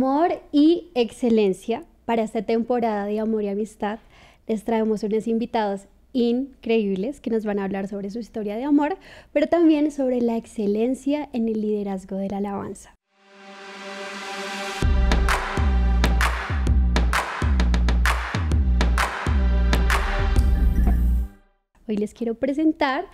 amor y excelencia. Para esta temporada de Amor y Amistad les traemos unos invitados increíbles que nos van a hablar sobre su historia de amor, pero también sobre la excelencia en el liderazgo de la alabanza. Hoy les quiero presentar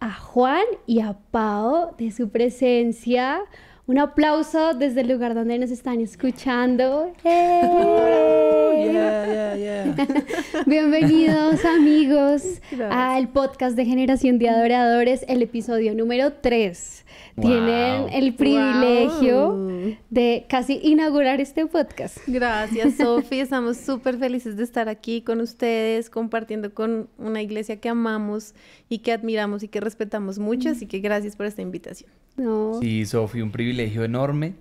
a Juan y a Pao de su presencia. Un aplauso desde el lugar donde nos están escuchando. Bienvenidos amigos al podcast de Generación de Adoradores, el episodio número 3. Tienen el privilegio de casi inaugurar este podcast. Gracias, Sofi. Estamos súper felices de estar aquí con ustedes, compartiendo con una iglesia que amamos y que admiramos y que respetamos mucho. Mm. Así que gracias por esta invitación. Sí, Sofi, un privilegio enorme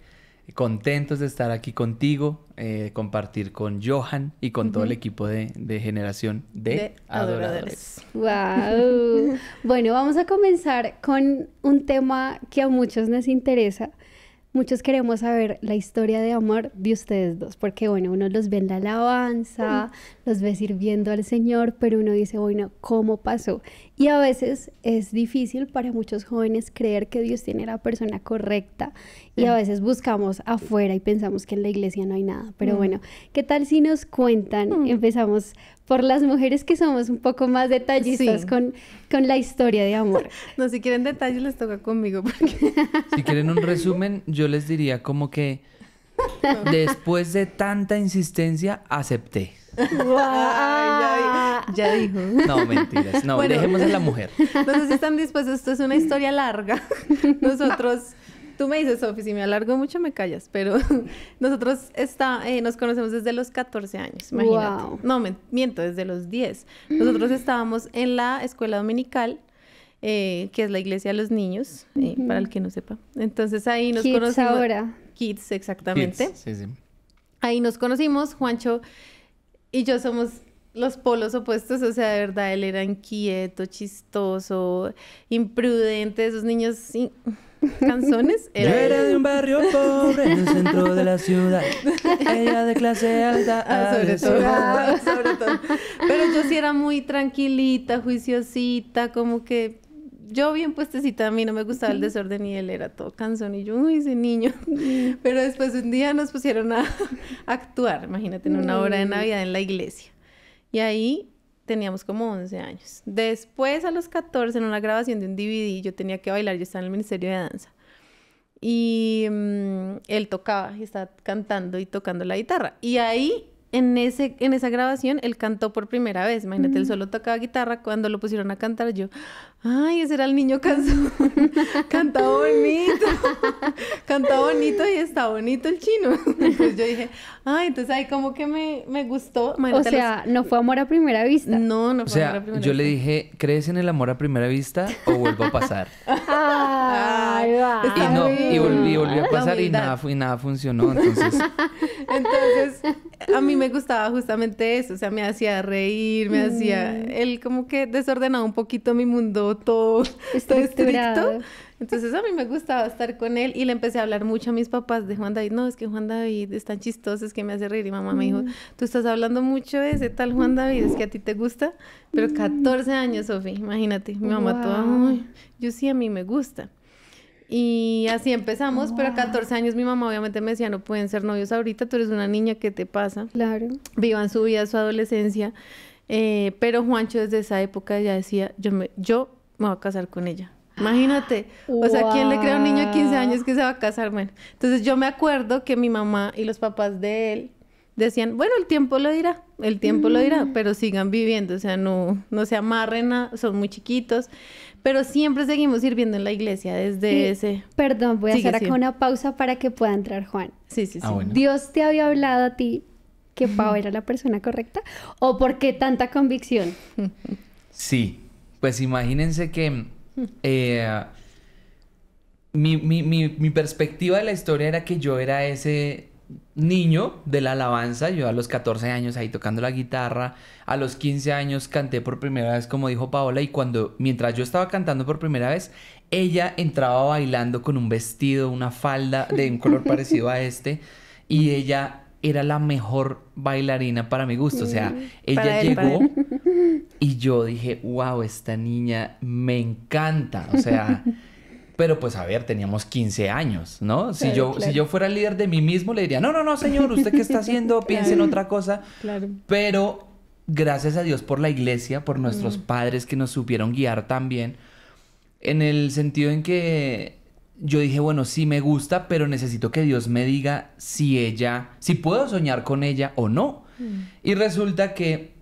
contentos de estar aquí contigo, eh, compartir con Johan y con todo el equipo de, generación de, adoradores. ¡Wow! bueno, vamos a comenzar con un tema que a muchos nos interesa. Muchos queremos saber la historia de amor de ustedes dos, porque bueno, uno los ve en la alabanza, los ve sirviendo al Señor, pero uno dice, bueno, ¿cómo pasó? Y a veces es difícil para muchos jóvenes creer que Dios tiene la persona correcta y a veces buscamos afuera y pensamos que en la iglesia no hay nada. Pero mm. bueno, ¿qué tal si nos cuentan? Mm. Empezamos por las mujeres que somos un poco más detallistas con, con la historia de amor. no, si quieren detalles les toca conmigo. Porque... si quieren un resumen, yo les diría como que después de tanta insistencia acepté ya, dijo. No, mentiras. No, dejemos a la mujer. No sé si están dispuestos. Esto es una historia larga. Nosotros... Tú me dices, Sofi, si me alargo mucho me callas, pero nosotros está, eh, nos conocemos desde los 14 años, imagínate. No, miento, desde los 10. Nosotros estábamos en la escuela dominical, eh, que es la iglesia de los niños, eh, para el que no sepa. Entonces ahí nos Kids ahora. Kids, exactamente. Ahí nos conocimos, Juancho y yo somos los polos opuestos, o sea, de verdad, él era inquieto, chistoso, imprudente, esos niños sin canzones. Yo era de un barrio pobre en el centro de la ciudad. Ella de clase alta. Ah, ah, sobre todo. Pero yo sí era muy tranquilita, juiciosita, como que yo bien puestecita, a mí no me gustaba el desorden y él era todo cansón y yo, uy, ese niño. Pero después un día nos pusieron a, actuar, imagínate, en una hora de Navidad en la iglesia. Y ahí teníamos como 11 años. Después, a los 14, en una grabación de un DVD, yo tenía que bailar, yo estaba en el Ministerio de Danza. Y mm, él tocaba estaba cantando y tocando la guitarra. Y ahí en, ese, en esa grabación él cantó por primera vez. Imagínate, él solo tocaba guitarra. Cuando lo pusieron a cantar, yo, ay, ese era el niño canzón. ¡Cantaba bonito. canta bonito y está bonito el chino. entonces yo dije, ay, entonces ahí como que me, gustó. o sea, no fue amor a primera vista. No, no fue amor a primera yo vista. Yo le dije, ¿crees en el amor a primera vista o vuelvo a pasar? ay, ah, y no, y volví, a pasar y nada, y nada funcionó. entonces a mí me gustaba justamente eso, o sea, me hacía reír, me hacía, él mm. como que desordenaba un poquito mi mundo todo estricto. Entonces a mí me gustaba estar con él y le empecé a hablar mucho a mis papás de Juan David. No, es que Juan David es tan chistoso, es que me hace reír. Y mamá me dijo, mm. tú estás hablando mucho de ese tal Juan David, es que a ti te gusta. Pero 14 mm. años, Sofi, imagínate, mi mamá todo muy, yo sí a mí me gusta. Y así empezamos, pero a 14 ah. años mi mamá obviamente me decía, no pueden ser novios ahorita, tú eres una niña, ¿qué te pasa? Claro. Vivan su vida, su adolescencia. Eh, pero Juancho desde esa época ya decía, yo me, yo me voy a casar con ella. Imagínate, o sea, ¿quién le crea a un niño de 15 años que se va a casar? Bueno, entonces yo me acuerdo que mi mamá y los papás de él decían, bueno, el tiempo lo dirá, el tiempo lo dirá, pero sigan viviendo, o sea, no, no se amarren, son muy chiquitos, pero siempre seguimos sirviendo en la iglesia desde ese... Perdón, voy a hacer acá una pausa para que pueda entrar Juan. Sí, sí, sí. Ah, Dios te había hablado a ti que Pau era la persona correcta o por qué tanta convicción. Sí, pues imagínense que... Eh, mi perspectiva de la historia era que yo era ese niño de la alabanza, yo a los 14 años ahí tocando la guitarra, a los 15 años canté por primera vez como dijo Paola y cuando mientras yo estaba cantando por primera vez, ella entraba bailando con un vestido, una falda de un color parecido a este y ella era la mejor bailarina para mi gusto, o sea, ella llegó y yo dije, "Wow, esta niña me encanta", o sea, Pero pues a ver, teníamos 15 años, ¿no? Si, yo, fuera si yo fuera líder de mí mismo, le diría, no, no, no, señor, usted qué está haciendo, piense en otra cosa. Claro. Pero gracias a Dios por la iglesia, por nuestros mm. padres que nos supieron guiar también, en el sentido en que yo dije, bueno, sí me gusta, pero necesito que Dios me diga si ella, si puedo soñar con ella o no. Mm. Y resulta que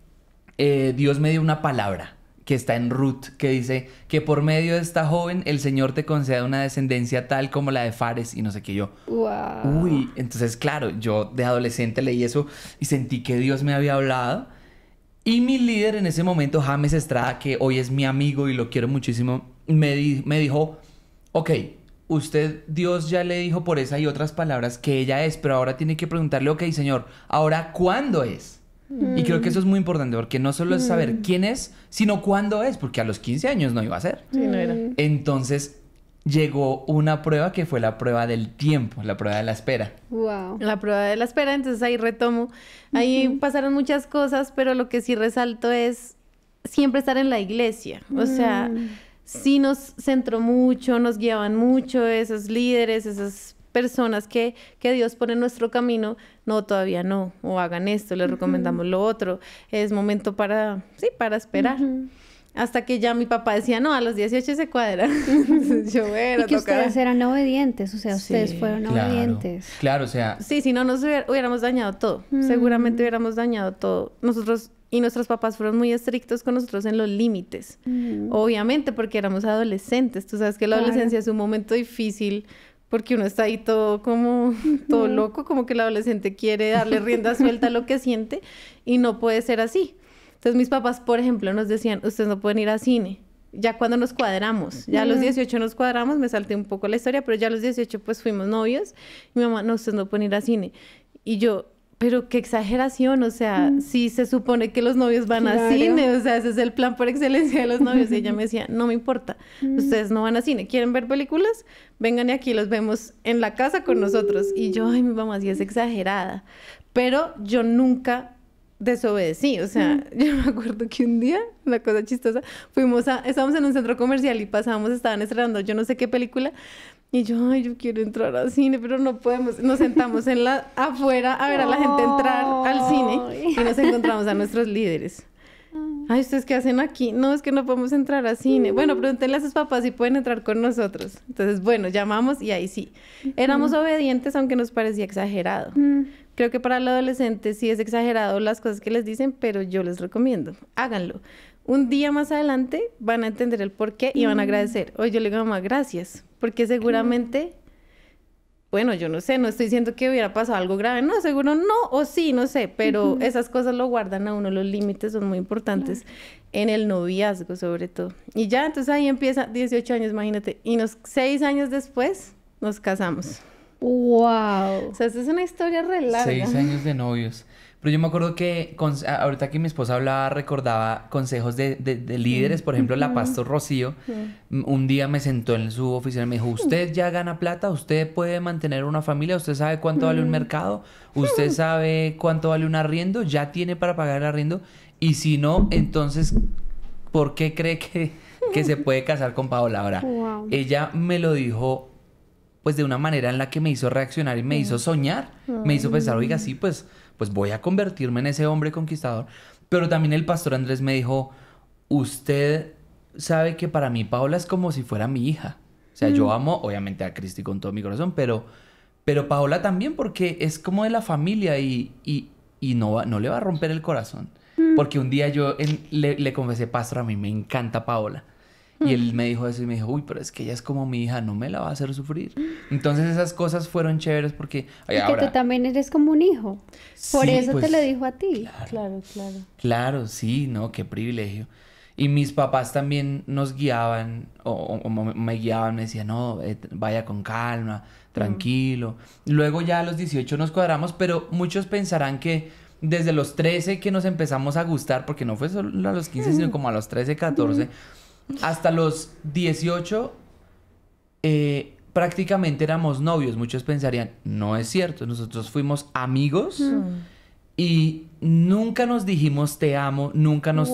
eh, Dios me dio una palabra que está en Ruth, que dice que por medio de esta joven el Señor te conceda una descendencia tal como la de Fares y no sé qué yo. Uy, entonces claro, yo de adolescente leí eso y sentí que Dios me había hablado. Y mi líder en ese momento, James Estrada, que hoy es mi amigo y lo quiero muchísimo, me, me dijo, ok, usted Dios ya le dijo por esa y otras palabras que ella es, pero ahora tiene que preguntarle, ok Señor, ahora ¿cuándo es? Y creo que mm. eso es muy importante porque no solo es saber mm. quién es, sino cuándo es, porque a los 15 años no iba a ser. Sí, no era. Mm. Entonces, llegó una prueba que fue la prueba del tiempo, la prueba de la espera. Wow. La prueba de la espera, entonces ahí retomo. Ahí pasaron muchas cosas, pero lo que sí resalto es siempre estar en la iglesia. O sea, sí nos centró mucho, nos guiaban mucho esos líderes, esos personas que, que Dios pone en nuestro camino, no, todavía no, o hagan esto, les recomendamos lo otro, es momento para, sí, para esperar. Hasta que ya mi papá decía, no, a los 18 se cuadra. yo y que ustedes eran obedientes, o sea, ustedes fueron claro. obedientes. Claro, o sea... Sí, si no nos hubiéramos dañado todo, seguramente hubiéramos dañado todo. Nosotros y nuestros papás fueron muy estrictos con nosotros en los límites, obviamente porque éramos adolescentes, tú sabes que la adolescencia es un momento difícil porque uno está ahí todo como, todo loco, como que el adolescente quiere darle rienda suelta a lo que siente y no puede ser así. Entonces mis papás, por ejemplo, nos decían, ustedes no pueden ir a cine. Ya cuando nos cuadramos, ya a los 18 nos cuadramos, me salté un poco la historia, pero ya a los 18 pues fuimos novios. Y mi mamá, no, ustedes no pueden ir al cine. Y yo, pero qué exageración, o sea, mm. si se supone que los novios van a cine, o sea, ese es el plan por excelencia de los novios. Y ella me decía, no me importa, mm. ustedes no van a cine, ¿quieren ver películas? Vengan y aquí los vemos en la casa con nosotros. Y yo, ay, mi mamá sí es mm. exagerada. Pero yo nunca desobedecí, o sea, yo me acuerdo que un día, una cosa chistosa, fuimos a, estábamos en un centro comercial y pasamos, estaban estrenando yo no sé qué película, y yo, ay, yo quiero entrar al cine, pero no podemos. Nos sentamos en la afuera a ver a la gente entrar al cine y nos encontramos a nuestros líderes. Ah. Ay, ¿ustedes qué hacen aquí? No, es que no podemos entrar al cine. Mm. Bueno, pregúntenle a sus papás si pueden entrar con nosotros. Entonces, bueno, llamamos y ahí sí. Éramos obedientes, aunque nos parecía exagerado. Mm. Creo que para el adolescente sí es exagerado las cosas que les dicen, pero yo les recomiendo, háganlo un día más adelante van a entender el por qué y van a mm. agradecer. Hoy yo le digo, mamá, gracias, porque seguramente, bueno, yo no sé, no estoy diciendo que hubiera pasado algo grave, no, seguro no, o sí, no sé, pero esas cosas lo guardan a uno, los límites son muy importantes en el noviazgo sobre todo. Y ya, entonces ahí empieza 18 años, imagínate, y nos, seis años después nos casamos. ¡Wow! O sea, esa es una historia re larga. Seis años de novios. Pero yo me acuerdo que ahorita que mi esposa hablaba, recordaba consejos de, líderes. Por ejemplo, la Pastor Rocío un día me sentó en su oficina y me dijo, usted ya gana plata, usted puede mantener una familia, usted sabe cuánto vale un mercado, usted sabe cuánto vale un arriendo, ya tiene para pagar el arriendo. Y si no, entonces, ¿por qué cree que, que se puede casar con Paola ahora? Ella me lo dijo pues de una manera en la que me hizo reaccionar y me hizo soñar, me hizo pensar, oiga, sí, pues pues voy a convertirme en ese hombre conquistador. Pero también el pastor Andrés me dijo, usted sabe que para mí Paola es como si fuera mi hija. O sea, yo mm. amo obviamente a Cristi con todo mi corazón, pero, pero Paola también porque es como de la familia y, y, no, no le va a romper el corazón. Mm. Porque un día yo le, le confesé, pastor, a mí me encanta Paola. Y él me dijo eso y me dijo, uy, pero es que ella es como mi hija, no me la va a hacer sufrir. Entonces esas cosas fueron chéveres porque... es que tú también eres como un hijo. Por eso te pues, lo dijo a ti. Claro, claro, claro. sí, no, qué privilegio. Y mis papás también nos guiaban o, me guiaban, me decían, no, eh, vaya con calma, mm. tranquilo. Luego ya a los 18 nos cuadramos, pero muchos pensarán que desde los 13 que nos empezamos a gustar, porque no fue solo a los 15, sino como a los 13, 14 hasta los 18 eh, prácticamente éramos novios. Muchos pensarían, no es cierto, nosotros fuimos amigos mm. y nunca nos dijimos te amo, nunca nos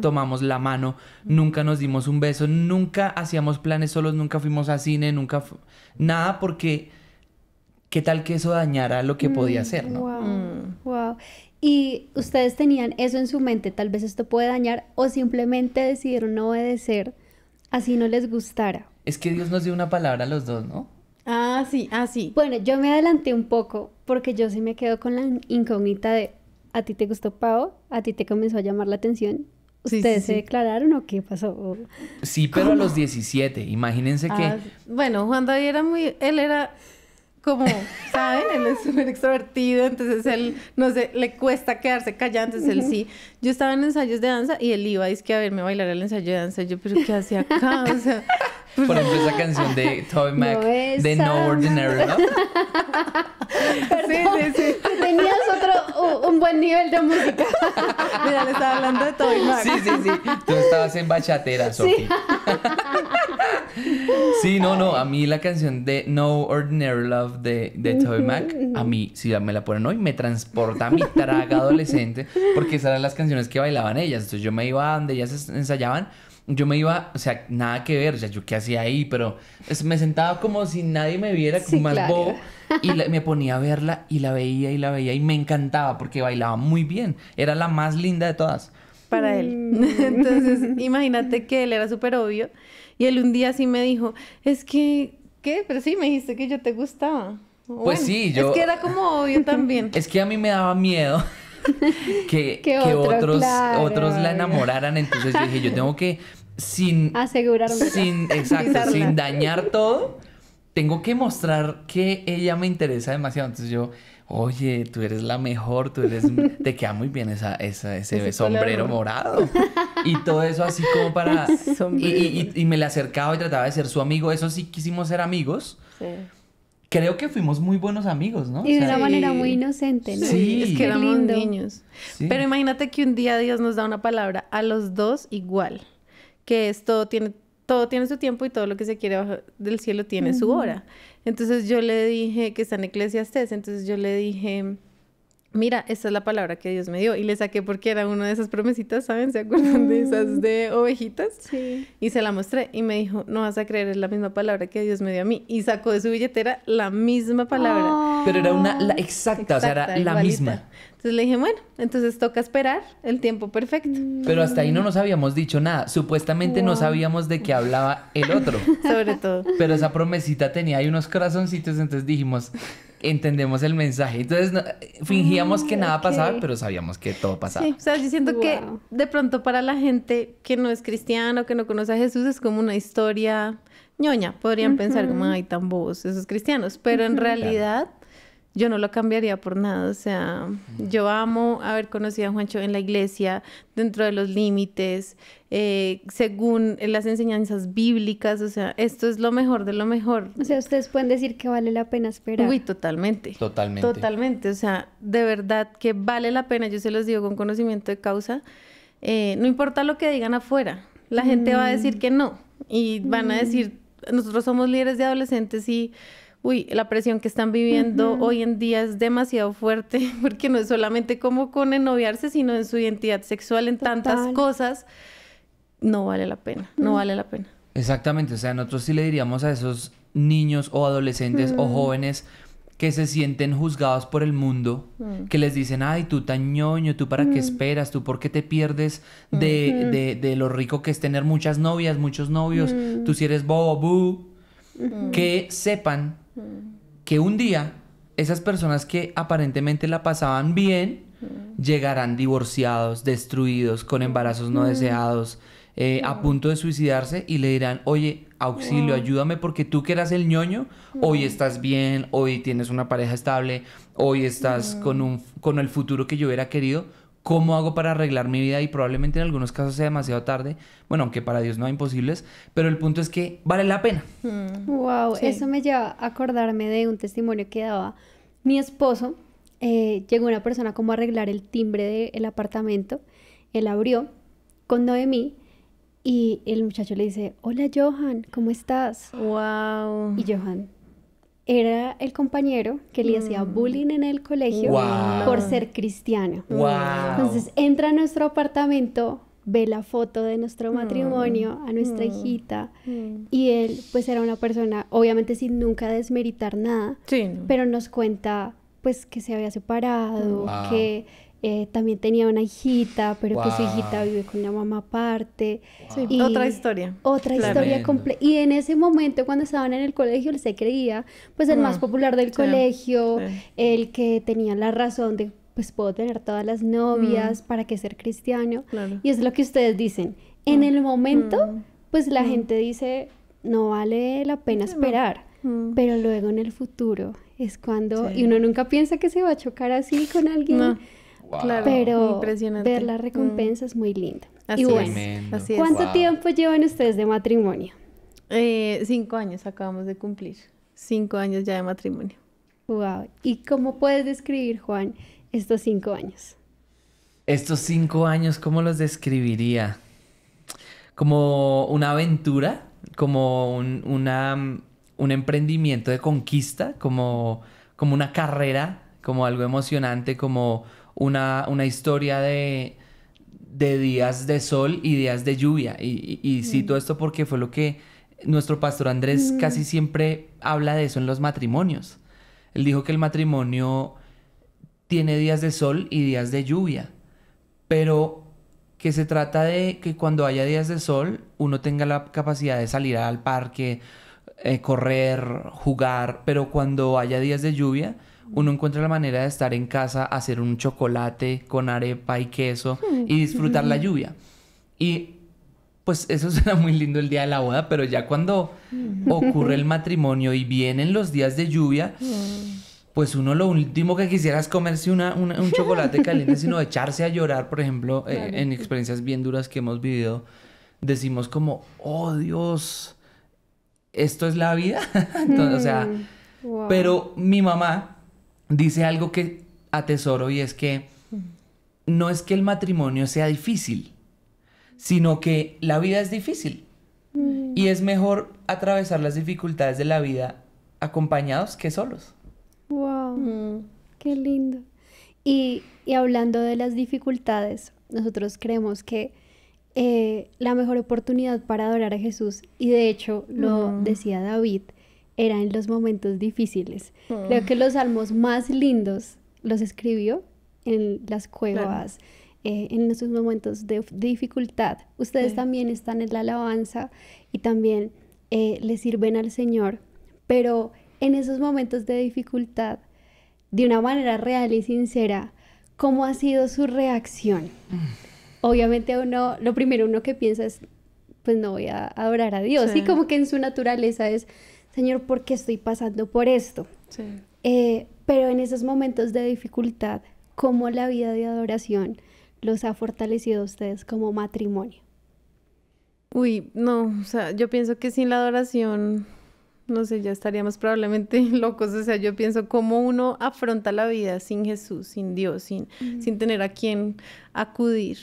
tomamos la mano, nunca nos dimos un beso, nunca hacíamos planes solos, nunca fuimos a cine, nunca nada porque qué tal que eso dañara lo que podía ser, mm, ¿no? wow y ustedes tenían eso en su mente, tal vez esto puede dañar, o simplemente decidieron no obedecer, así no les gustara. Es que Dios nos dio una palabra a los dos, ¿no? Ah, sí, ah, sí. Bueno, yo me adelanté un poco porque yo sí me quedo con la incógnita de, ¿a ti te gustó Pau? ¿A ti te comenzó a llamar la atención? ¿Ustedes se declararon o qué pasó? Sí, pero a los 17, imagínense que... Ah, bueno, Juan David era muy, él era como, ¿saben? Él es súper extrovertido, entonces él, no sé, le cuesta quedarse callado, entonces él sí. Yo estaba en ensayos de danza y él iba, dice que a verme bailar el ensayo de danza, yo, pero ¿qué hacía acá? O sea, por ejemplo, esa canción de Toby Mac de No Ordinary Love. Perdón, sí, sí, sí. Tenías otro, un buen nivel de música. Mira, le estaba hablando de Toby Mac. Sí, sí, sí. Tú estabas en bachateras, Sí, Sí. no, no. A mí la canción de No Ordinary Love de, de Toby Mac, a mí, si me la ponen hoy, me transporta a mi traga adolescente, porque esas eran las canciones que bailaban ellas. Entonces yo me iba a donde ellas ensayaban yo me iba, o sea, nada que ver, o sea, yo qué hacía ahí, pero pues, me sentaba como si nadie me viera, como sí, y me ponía a verla y la veía y la veía y me encantaba porque bailaba muy bien, era la más linda de todas. Para él. Mm. Entonces, imagínate que él era súper obvio y él un día así me dijo, es que, ¿qué? Pero sí me dijiste que yo te gustaba. pues sí, yo... Es que era como obvio también. es que a mí me daba miedo. que, otros, otros la enamoraran. Entonces yo dije, yo tengo que, sin... Asegurarme. Sin, exacto, sin dañar todo, tengo que mostrar que ella me interesa demasiado. Entonces yo, oye, tú eres la mejor, tú eres... Te queda muy bien esa, ese, sombrero morado. Y todo eso así como para... Y, me le acercaba y trataba de ser su amigo. Eso sí quisimos ser amigos. Sí creo que fuimos muy buenos amigos, ¿no? Y de una manera muy inocente, ¿no? Sí, es que éramos niños. Pero imagínate que un día Dios nos da una palabra a los dos igual, que es todo tiene, todo tiene su tiempo y todo lo que se quiere bajo del cielo tiene su hora. Entonces yo le dije, que está en Eclesiastes, entonces yo le dije... Mira, esta es la palabra que Dios me dio y le saqué porque era una de esas promesitas, ¿saben? ¿Se acuerdan de esas mm. de ovejitas? Sí. Y se la mostré y me dijo, no vas a creer, es la misma palabra que Dios me dio a mí. Y sacó de su billetera la misma palabra. Ah. Pero era una la exacta, o sea, era la misma. Entonces le dije, bueno, entonces toca esperar el tiempo perfecto. Mm. Pero hasta ahí no nos habíamos dicho nada. Supuestamente no sabíamos de qué hablaba el otro. Sobre todo. Pero esa promesita tenía ahí unos corazoncitos, entonces dijimos, entendemos el mensaje. Entonces fingíamos que nada pasaba, pero sabíamos que todo pasaba. Sí, o sea, yo siento que de pronto para la gente que no es cristiano que no conoce a Jesús es como una historia ñoña. Podrían pensar como, ay, tan bobos esos cristianos. Pero en realidad yo no lo cambiaría por nada. O sea, yo amo haber conocido a Juancho en la iglesia, dentro de los límites, eh, según las enseñanzas bíblicas. O sea, esto es lo mejor de lo mejor. O sea, ustedes pueden decir que vale la pena esperar. Uy, totalmente. Totalmente. Totalmente. O sea, de verdad que vale la pena. Yo se los digo con conocimiento de causa. Eh, no importa lo que digan afuera, la gente va a mm. decir que no. Y van a mm. decir, nosotros somos líderes de adolescentes y uy, la presión que están viviendo hoy en día es demasiado fuerte, porque no es solamente como con ennoviarse, sino en su identidad sexual, en tantas cosas, no vale la pena, no vale la pena. Exactamente, o sea, nosotros sí le diríamos a esos niños o adolescentes o jóvenes que se sienten juzgados por el mundo, mm. que les dicen, ay, tú tan ñoño, tú para qué mm. esperas, tú por qué te pierdes de, lo rico que es tener muchas novias, muchos novios, mm. tú si eres bobo, que sepan Mm. Que un día esas personas que aparentemente la pasaban bien mm. llegarán divorciados, destruidos, con mm. embarazos no deseados, eh, a punto de suicidarse y le dirán, oye, auxilio, ayúdame porque tú que eras el ñoño, hoy estás bien, hoy tienes una pareja estable, hoy estás con, un, con el futuro que yo hubiera querido ¿Cómo hago para arreglar mi vida? Y probablemente en algunos casos sea demasiado tarde. Bueno, aunque para Dios no hay imposibles, pero el punto es que vale la pena. Wow, mm. eso me lleva a acordarme de un testimonio que daba mi esposo. Eh, llegó una persona como a arreglar el timbre del apartamento. Él abrió con Noemí y el muchacho le dice: Hola, Johan, ¿cómo estás? Wow. Y Johan era el compañero que le hacía mm. bullying en el colegio por ser cristiano. Entonces entra a nuestro apartamento, ve la foto de nuestro mm. matrimonio, a nuestra mm. hijita, y él pues era una persona, obviamente sin nunca desmeritar nada, pero nos cuenta pues que se había separado, que eh, también tenía una hijita, pero que su hijita vive con una mamá aparte. otra historia. Otra historia completa. Y en ese momento, cuando estaban en el colegio, se creía, pues, el más mm, popular del colegio, el que tenía la razón de, pues, puedo tener todas las novias, mm. ¿para qué ser cristiano? Y es lo que ustedes dicen. En mm. el momento, pues, la gente dice, no vale la pena esperar. Pero luego en el futuro es cuando, y uno nunca piensa que se va a chocar así con alguien. Claro, pero ver la recompensa mm. es muy linda. Así y bueno, ¿cuánto tiempo llevan ustedes de matrimonio? Eh, cinco años acabamos de cumplir. Cinco años ya de matrimonio. Wow. ¿Y cómo puedes describir, Juan, estos cinco años? Estos cinco años, ¿cómo los describiría? Como una aventura, como un, una, un emprendimiento de conquista, como, como una carrera, como algo emocionante, como una, historia de, días de sol y días de lluvia. Y, cito mm. esto porque fue lo que nuestro pastor Andrés mm. casi siempre habla de eso en los matrimonios. Él dijo que el matrimonio tiene días de sol y días de lluvia, pero que se trata de que cuando haya días de sol uno tenga la capacidad de salir al parque, eh, correr, jugar, pero cuando haya días de lluvia, uno encuentra la manera de estar en casa, hacer un chocolate con arepa y queso y disfrutar la lluvia. Y pues eso será muy lindo el día de la boda, pero ya cuando ocurre el matrimonio y vienen los días de lluvia, pues uno lo último que quisiera es comerse un chocolate caliente, sino echarse a llorar, por ejemplo, eh, en experiencias bien duras que hemos vivido, decimos como, oh Dios, esto es la vida. Entonces, o sea, mm, pero mi mamá, dice algo que atesoro y es que no es que el matrimonio sea difícil, sino que la vida es difícil. Mm. Y es mejor atravesar las dificultades de la vida acompañados que solos. ¡Wow! Mm. ¡Qué lindo! Y, hablando de las dificultades, nosotros creemos que eh, la mejor oportunidad para adorar a Jesús, y de hecho lo mm. decía David, era en los momentos difíciles. Mm. Creo que los salmos más lindos los escribió en las cuevas, eh, en esos momentos de, dificultad. Ustedes también están en la alabanza y también eh, le sirven al Señor, pero en esos momentos de dificultad, de una manera real y sincera, ¿cómo ha sido su reacción? Mm. Obviamente uno, lo primero uno que piensa es, pues no voy a adorar a Dios. Y como que en su naturaleza es, Señor, ¿por qué estoy pasando por esto? Sí. Eh, pero en esos momentos de dificultad, ¿cómo la vida de adoración los ha fortalecido a ustedes como matrimonio? Uy, no, o sea, yo pienso que sin la adoración, no sé, ya estaríamos probablemente locos. O sea, yo pienso cómo uno afronta la vida sin Jesús, sin Dios, sin, sin tener a quien acudir.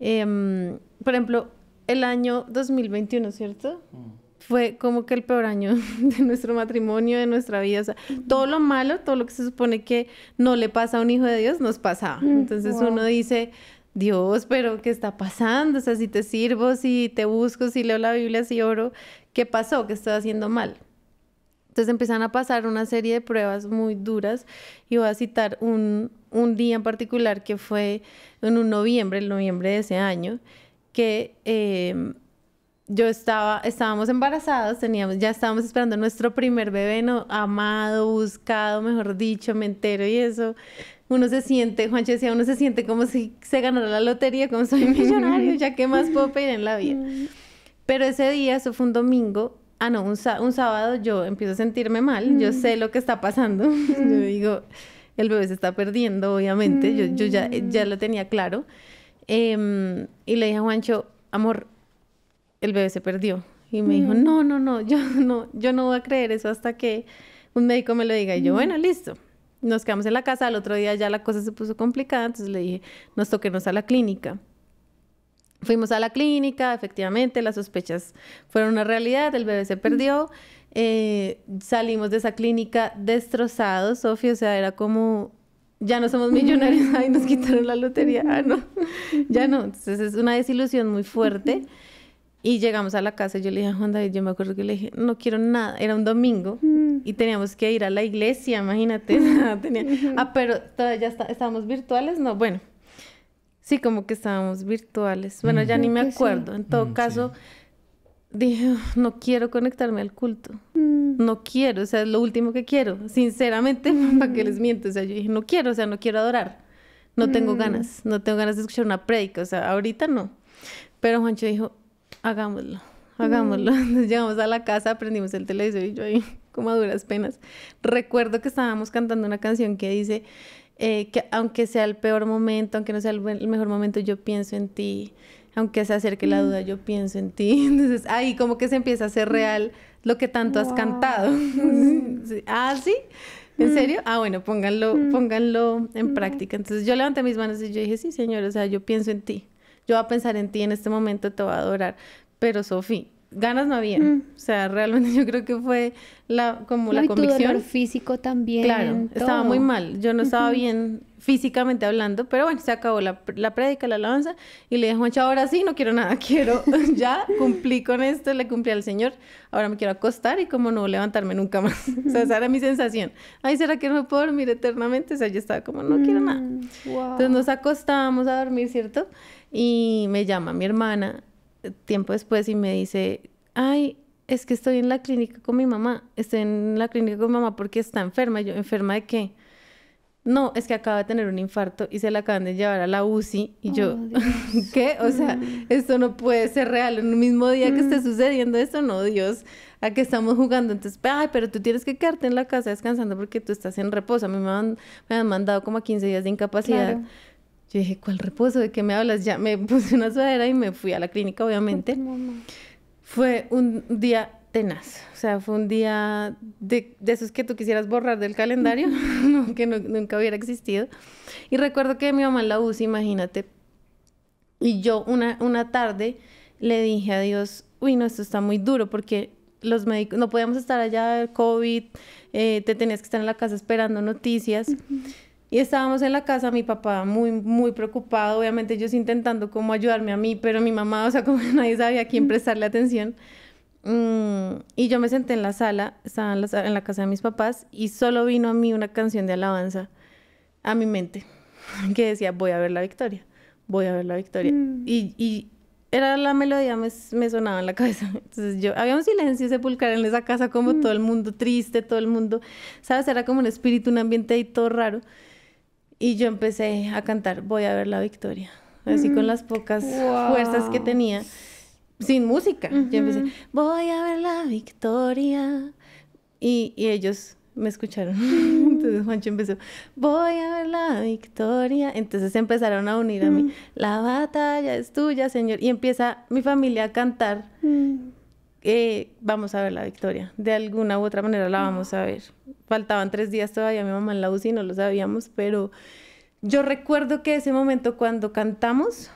Em, por ejemplo, el año 2021, ¿cierto? Mm fue como que el peor año de nuestro matrimonio, de nuestra vida. O sea, todo lo malo, todo lo que se supone que no le pasa a un hijo de Dios, nos pasaba. Mm, Entonces uno dice, Dios, pero ¿qué está pasando? O sea, si te sirvo, si te busco, si leo la Biblia, si oro, ¿qué pasó? ¿Qué estoy haciendo mal? Entonces empiezan a pasar una serie de pruebas muy duras y voy a citar un, día en particular que fue en un noviembre, el noviembre de ese año, que eh, yo estaba, estábamos embarazados teníamos, ya estábamos esperando nuestro primer bebé, no, amado, buscado, mejor dicho, me entero y eso. Uno se siente, Juancho decía, uno se siente como si se ganara la lotería, como soy millonario, ya que más puedo pedir en la vida. Pero ese día, eso fue un domingo, ah no, un, sábado yo empiezo a sentirme mal, yo mm. sé lo que está pasando, yo mm. digo, el bebé se está perdiendo, obviamente, yo, ya, mm. ya lo tenía claro. Em, y le dije a Juancho, amor, el bebé se perdió. Y me dijo, no, no, no, yo no, yo no voy a creer eso hasta que un médico me lo diga. Y yo, bueno, listo. Nos quedamos en la casa, al otro día ya la cosa se puso complicada, entonces le dije, nos toquemos a la clínica. Fuimos a la clínica, efectivamente, las sospechas fueron una realidad, el bebé se perdió. Eh, salimos de esa clínica destrozados, Sofía, o sea, era como, ya no somos millonarios, ahí nos quitaron la lotería, ah, no, ya no. Entonces es una desilusión muy fuerte. Y llegamos a la casa y yo le dije a Juan David, yo me acuerdo que le dije, no quiero nada, era un domingo mm. y teníamos que ir a la iglesia, imagínate. Tenía... ah, pero todavía estábamos virtuales, no, bueno. Sí, como que estábamos virtuales. Bueno, ya ni me acuerdo. En todo mm, caso, dije, no quiero conectarme al culto. Mm. No quiero, o sea, es lo último que quiero. Sinceramente, para que les miento, o sea, yo dije, no quiero, o sea, no quiero adorar. No tengo ganas, no tengo ganas de escuchar una predica, o sea, ahorita no. Pero Juancho dijo, hagámoslo, hagámoslo. Mm. llegamos a la casa, prendimos el televisor y yo ahí, como a duras penas. Recuerdo que estábamos cantando una canción que dice eh, que aunque sea el peor momento, aunque no sea el, mejor momento, yo pienso en ti. Aunque se acerque la mm. duda, yo pienso en ti. Entonces ahí como que se empieza a hacer mm. real lo que tanto has cantado. ah, sí. ¿En serio? Ah, bueno, pónganlo, pónganlo en práctica. Entonces yo levanté mis manos y yo dije, sí, señor, o sea, yo pienso en ti yo voy a pensar en ti en este momento, te voy a adorar. Pero Sofi, ganas no había. Mm. O sea, realmente yo creo que fue la, como la convicción. tu dolor físico también. Claro, estaba muy mal. Yo no estaba bien físicamente hablando, pero bueno, se acabó la, la prédica, la alabanza, y le dije, Juancho, ahora sí, no quiero nada, quiero, ya cumplí con esto, le cumplí al Señor, ahora me quiero acostar y como no levantarme nunca más. o sea, esa era mi sensación. Ay, ¿será que no puedo dormir eternamente? O sea, yo estaba como, no quiero nada. Mm, Entonces nos acostábamos a dormir, ¿cierto? Y me llama mi hermana eh, tiempo después y me dice, ay, es que estoy en la clínica con mi mamá, estoy en la clínica con mi mamá porque está enferma. yo, ¿enferma de qué? No, es que acaba de tener un infarto y se la acaban de llevar a la UCI. Y yo, oh, ¿qué? O sea, esto no puede ser real. En un mismo día que esté mm. sucediendo esto, no, Dios, ¿a qué estamos jugando? Entonces, ay, pero tú tienes que quedarte en la casa descansando porque tú estás en reposo. A mí me han, me han mandado como a 15 días de incapacidad. Yo dije, ¿cuál reposo? ¿De qué me hablas? Ya me puse una sudadera y me fui a la clínica, obviamente. Fue un día tenaz, o sea, fue un día de, de esos que tú quisieras borrar del calendario, que nunca hubiera existido. Y recuerdo que mi mamá en la UCI, imagínate, y yo una, una tarde le dije a Dios, uy, no, esto está muy duro porque los médicos, no podíamos estar allá, COVID, eh, te tenías que estar en la casa esperando noticias. Y estábamos en la casa, mi papá muy, muy preocupado, obviamente ellos intentando como ayudarme a mí, pero mi mamá, o sea, como nadie sabía a quién prestarle atención. Mm, y yo me senté en la sala, estaba en la, casa de mis papás, y solo vino a mí una canción de alabanza a mi mente, que decía, voy a ver la victoria, voy a ver la victoria. Mm. Y, era la melodía, me, sonaba en la cabeza. Entonces yo, había un silencio sepulcral en esa casa, como mm. todo el mundo triste, todo el mundo, ¿sabes? Era como un espíritu, un ambiente ahí todo raro. Y yo empecé a cantar Voy a ver la victoria, así con las pocas fuerzas que tenía, sin música. Yo empecé, voy a ver la victoria. Y, y ellos me escucharon. Entonces Juancho empezó, voy a ver la victoria. Entonces empezaron a unir a mí, la batalla es tuya, Señor. Y empieza mi familia a cantar. Eh, vamos a ver la victoria. De alguna u otra manera la vamos a ver. Faltaban tres días todavía mi mamá en la UCI, no lo sabíamos, pero yo recuerdo que ese momento cuando cantamos,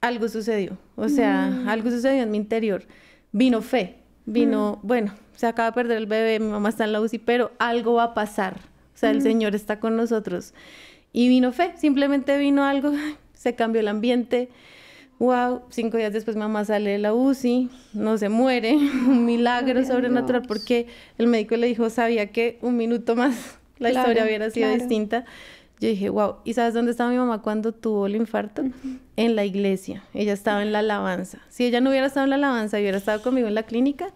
algo sucedió. O sea, mm. algo sucedió en mi interior. Vino fe, vino, bueno, se acaba de perder el bebé, mi mamá está en la UCI, pero algo va a pasar. O sea, el Señor está con nosotros. Y vino fe, simplemente vino algo, se cambió el ambiente wow, cinco días después mamá sale de la UCI, no se muere, un milagro sobrenatural, porque el médico le dijo, sabía que un minuto más la historia hubiera sido distinta. Yo dije, wow, ¿y sabes dónde estaba mi mamá cuando tuvo el infarto? En la iglesia, ella estaba en la alabanza. Si ella no hubiera estado en la alabanza y hubiera estado conmigo en la clínica,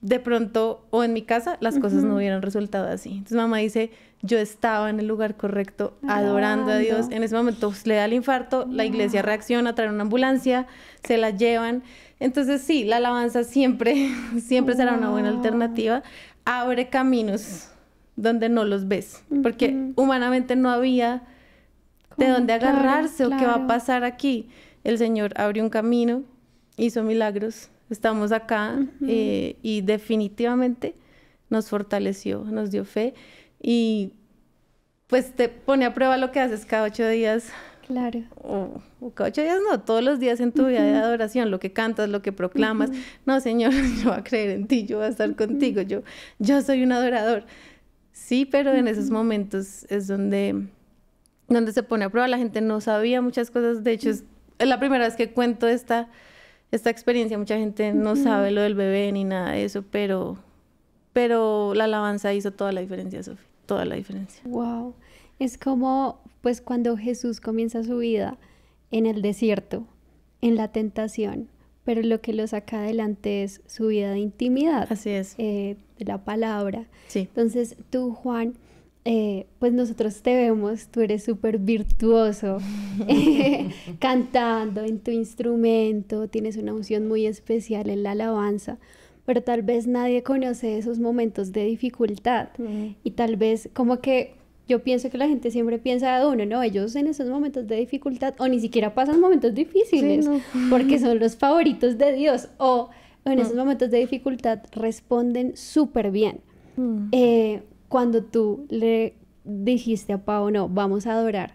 de pronto, o en mi casa, las cosas no hubieran resultado así. Entonces mamá dice, yo estaba en el lugar correcto, adorando, a Dios. En ese momento pues, le da el infarto, la iglesia reacciona, traen una ambulancia, se la llevan. Entonces sí, la alabanza siempre, siempre será una buena alternativa. Abre caminos donde no los ves, porque humanamente no había de dónde agarrarse o qué va a pasar aquí. El Señor abrió un camino, hizo milagros estamos acá eh, y definitivamente nos fortaleció, nos dio fe y pues te pone a prueba lo que haces cada ocho días. Claro. O, cada ocho días no, todos los días en tu vida de adoración, lo que cantas, lo que proclamas. No, Señor, yo voy a creer en ti, yo voy a estar contigo, yo, yo soy un adorador. Sí, pero en esos momentos es donde, donde se pone a prueba. La gente no sabía muchas cosas. De hecho, es la primera vez que cuento esta, esta experiencia. Mucha gente no sabe lo del bebé ni nada de eso, pero, pero la alabanza hizo toda la diferencia, Sofía, toda la diferencia. Wow, es como pues cuando Jesús comienza su vida en el desierto, en la tentación, pero lo que lo saca adelante es su vida de intimidad. Así es. Eh, de la palabra. Sí. Entonces tú, Juan, eh, pues nosotros te vemos, tú eres súper virtuoso cantando en tu instrumento, tienes una unción muy especial en la alabanza, pero tal vez nadie conoce esos momentos de dificultad mm. y tal vez como que yo pienso que la gente siempre piensa de uno, no, ellos en esos momentos de dificultad o ni siquiera pasan momentos difíciles porque son los favoritos de Dios o en esos mm. momentos de dificultad responden súper bien. Mm. Eh, cuando tú le dijiste a Pau, no, vamos a adorar,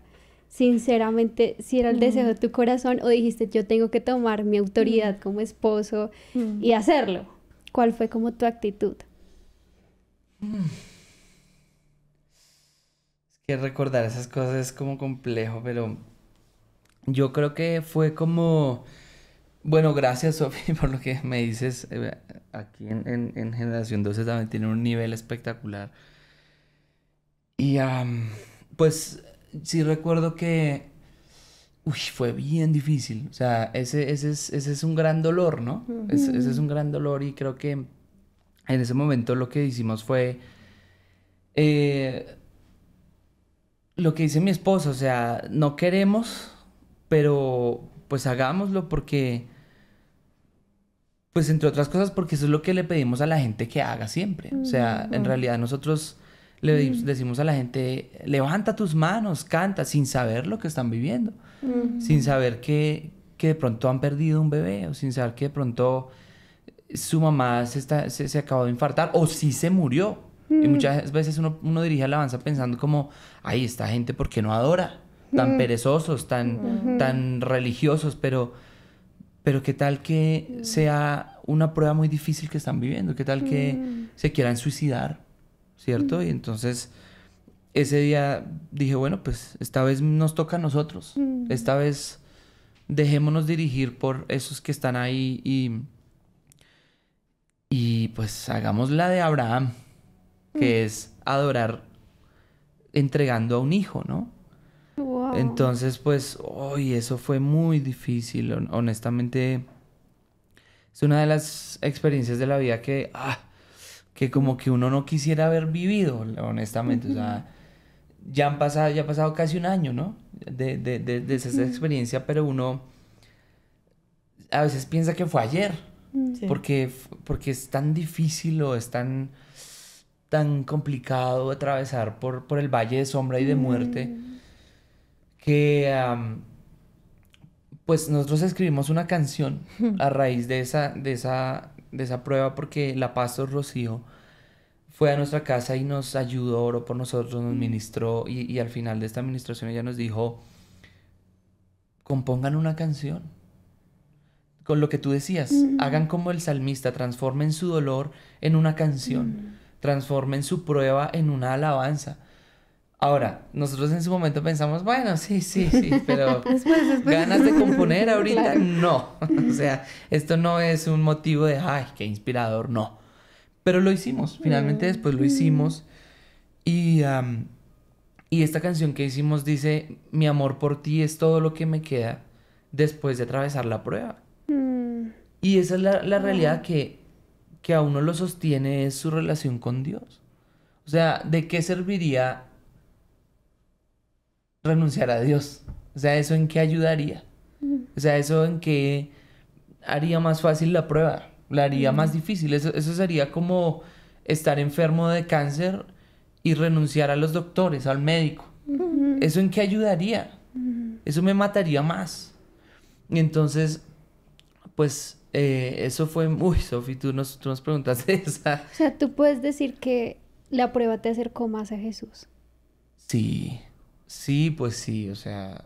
sinceramente, si era el deseo de tu corazón o dijiste, yo tengo que tomar mi autoridad como esposo y hacerlo, ¿cuál fue como tu actitud? Es que recordar esas cosas es como complejo, pero yo creo que fue como... Bueno, gracias Sofi por lo que me dices. Eh, aquí en, en, en Generación 12 también tiene un nivel espectacular y pues sí recuerdo que uy, fue bien difícil. O sea, ese, ese, es, un gran dolor, ¿no? ese, es un gran dolor y creo que en ese momento lo que hicimos fue... Eh, lo que dice mi esposo, o sea, no queremos, pero pues hagámoslo porque... Pues entre otras cosas porque eso es lo que le pedimos a la gente que haga siempre. O sea, en realidad nosotros le mm. decimos a la gente, levanta tus manos, canta, sin saber lo que están viviendo, mm. sin saber que, que, de pronto han perdido un bebé, o sin saber que de pronto su mamá se, está, se, acabó de infartar, o sí se murió. Y mm. muchas veces uno, uno dirige alabanza pensando como, ay, esta gente, ¿por qué no adora? Tan perezosos, tan, mm-hmm. tan religiosos, pero, pero qué tal que sea una prueba muy difícil que están viviendo, qué tal que se quieran suicidar ¿cierto? Y entonces ese día dije, bueno, pues esta vez nos toca a nosotros, esta vez dejémonos dirigir por esos que están ahí y, pues hagamos la de Abraham, que es adorar entregando a un hijo, ¿no? Entonces, pues, hoy eso fue muy difícil, honestamente. Es una de las experiencias de la vida que ah, que como que uno no quisiera haber vivido, honestamente. O sea, ya han pasado, ya ha pasado casi un año, ¿no? De, esa experiencia, pero uno a veces piensa que fue ayer. Mm, porque, porque es tan difícil o es tan, tan complicado atravesar por, por el valle de sombra y de mm. muerte que pues nosotros escribimos una canción a raíz de esa, de esa de esa prueba porque la pastor Rocío fue a nuestra casa y nos ayudó, oró por nosotros, nos mm. ministró y, al final de esta administración ella nos dijo, compongan una canción. Con lo que tú decías, mm. hagan como el salmista, transformen su dolor en una canción, mm. transformen su prueba en una alabanza. Ahora, nosotros en su momento pensamos, bueno, sí, sí, sí, pero ganas de componer ahorita, no. o sea, esto no es un motivo de, ay, qué inspirador, no. Pero lo hicimos, finalmente después lo hicimos. Y, y esta canción que hicimos dice, mi amor por ti es todo lo que me queda después de atravesar la prueba. Mm. Y esa es la, realidad que, que a uno lo sostiene es su relación con Dios. O sea, ¿de qué serviría renunciar a Dios? O sea, ¿eso en qué ayudaría? O sea, ¿eso en qué haría más fácil la prueba? ¿La haría más difícil? Eso, eso sería como estar enfermo de cáncer y renunciar a los doctores, al médico. ¿Eso en qué ayudaría? Eso me mataría más. Y entonces, pues eh, eso fue... Uy, Sofi, tú nos, tú nos preguntaste esa. O sea, tú puedes decir que la prueba te acercó más a Jesús. Sí. Sí, pues sí, o sea,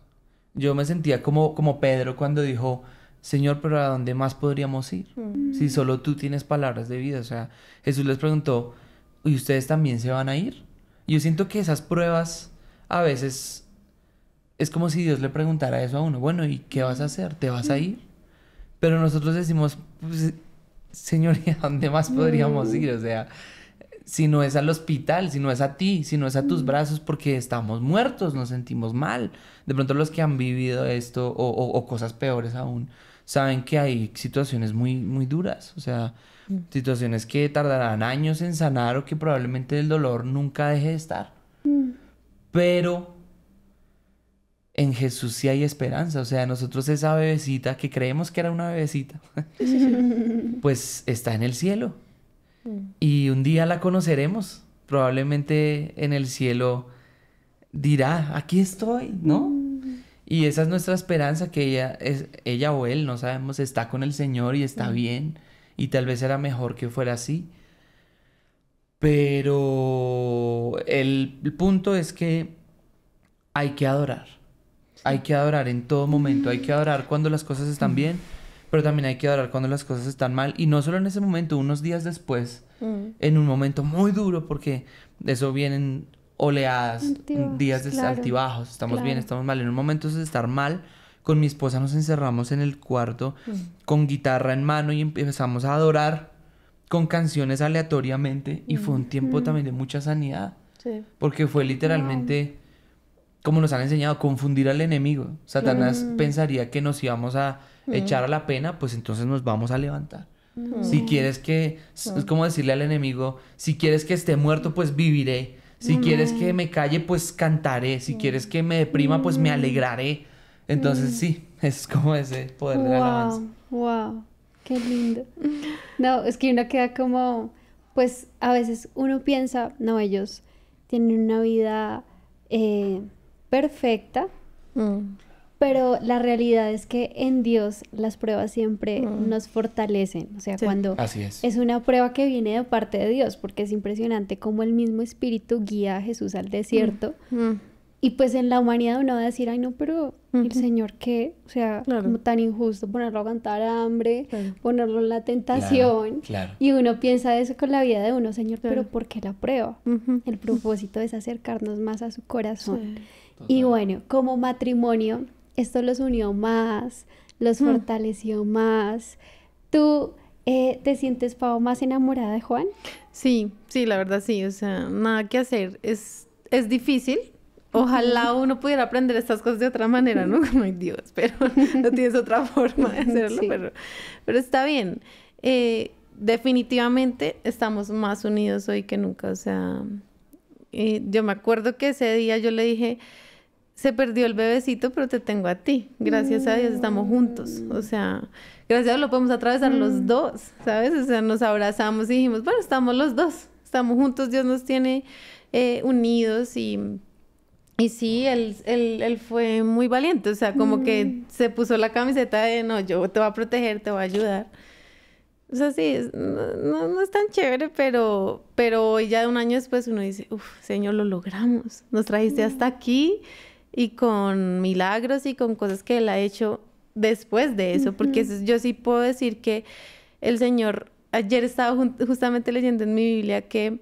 yo me sentía como, como Pedro cuando dijo, Señor, pero ¿a dónde más podríamos ir? Mm. Si solo tú tienes palabras de vida, o sea, Jesús les preguntó, ¿y ustedes también se van a ir? Yo siento que esas pruebas a veces es como si Dios le preguntara eso a uno, bueno, ¿y qué vas a hacer? ¿Te vas a ir? Pero nosotros decimos, pues, Señor, ¿y a dónde más podríamos mm. ir? O sea, si no es al hospital, si no es a ti, si no es a tus mm. brazos, porque estamos muertos, nos sentimos mal. De pronto los que han vivido esto o, cosas peores aún, saben que hay situaciones muy, muy duras, o sea, mm. situaciones que tardarán años en sanar o que probablemente el dolor nunca deje de estar. Mm. Pero en Jesús sí hay esperanza. O sea, nosotros esa bebecita que creemos que era una bebecita, pues está en el cielo. Y un día la conoceremos. Probablemente en el cielo dirá, aquí estoy, ¿no? Mm. Y esa es nuestra esperanza, que ella, es, ella o él, no sabemos, está con el Señor y está bien. Y tal vez era mejor que fuera así. Pero el punto es que hay que adorar. Hay que adorar en todo momento. Hay que adorar cuando las cosas están bien pero también hay que adorar cuando las cosas están mal y no solo en ese momento, unos días después, mm. en un momento muy duro porque de eso vienen oleadas, días de altibajos, estamos bien, estamos mal, en un momento de estar mal, con mi esposa nos encerramos en el cuarto mm. con guitarra en mano y empezamos a adorar con canciones aleatoriamente y fue un mm. tiempo también de mucha sanidad, porque fue literalmente... Como nos han enseñado, confundir al enemigo. Satanás pensaría que nos íbamos a echar a la pena, pues entonces nos vamos a levantar. Si quieres que, es como decirle al enemigo, si quieres que esté muerto, pues viviré. Si quieres que me calle, pues cantaré. Si quieres que me deprima, pues me alegraré. Entonces sí, es como ese poder de la alabanza. Wow, qué lindo. No, es que uno queda como, pues a veces uno piensa, no, ellos tienen una vida eh, perfecta. Mm pero la realidad es que en Dios las pruebas siempre mm. nos fortalecen. O sea, cuando es. una prueba que viene de parte de Dios, porque es impresionante cómo el mismo Espíritu guía a Jesús al desierto. Mm. Mm. Y pues en la humanidad uno va a decir, ay no, pero el Señor qué, o sea, como tan injusto ponerlo a aguantar hambre, ponerlo en la tentación. y uno piensa eso con la vida de uno, Señor, pero ¿por qué la prueba? El propósito es acercarnos más a su corazón. Y bueno, como matrimonio, esto los unió más, los hmm. fortaleció más. ¿Tú eh, te sientes, Pau, más enamorada de Juan? Sí, sí, la verdad sí, o sea, nada que hacer, es, es difícil. Ojalá uno pudiera aprender estas cosas de otra manera, ¿no? Como Dios, pero no tienes otra forma de hacerlo, pero, está bien. Eh, definitivamente estamos más unidos hoy que nunca, o sea, eh, yo me acuerdo que ese día yo le dije, se perdió el bebecito, pero te tengo a ti. Gracias a Dios estamos mm. juntos. O sea, gracias a Dios lo podemos atravesar los mm. dos, ¿sabes? O sea, nos abrazamos y dijimos, bueno, estamos los dos, estamos juntos, Dios nos tiene eh, unidos y, y sí, él, fue muy valiente, o sea, como que mm. se puso la camiseta de, no, yo te voy a proteger, te voy a ayudar. O sea, sí, no, no, es tan chévere, pero, pero ya un año después uno dice, uff, Señor, lo logramos, nos trajiste hasta aquí y con milagros y con cosas que Él ha hecho después de eso, porque eso, yo sí puedo decir que el Señor, ayer estaba justamente leyendo en mi Biblia que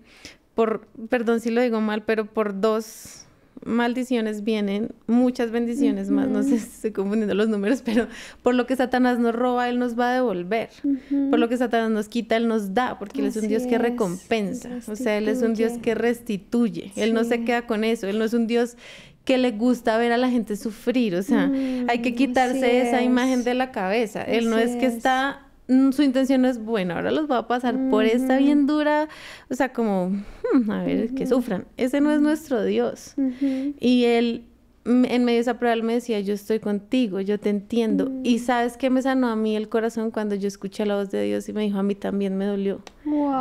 por, perdón si lo digo mal, pero por dos maldiciones vienen muchas bendiciones más, no sé si estoy confundiendo los números, pero por lo que Satanás nos roba, Él nos va a devolver, por lo que Satanás nos quita, Él nos da, porque Él es un Dios que recompensa, o sea, Él es un Dios que restituye, Él no se queda con eso, Él no es un Dios que le gusta ver a la gente sufrir, o sea, mm, hay que quitarse esa imagen de la cabeza. Él no es que está mm, su intención es, buena. ahora los va a pasar por esta bien dura, o sea, como, hmm, a ver, que sufran. Ese no es nuestro Dios. Y él, mm, en medio de esa prueba, él me decía, yo estoy contigo, yo te entiendo. Y sabes qué me sanó a mí el corazón cuando yo escuché la voz de Dios y me dijo, a mí también me dolió.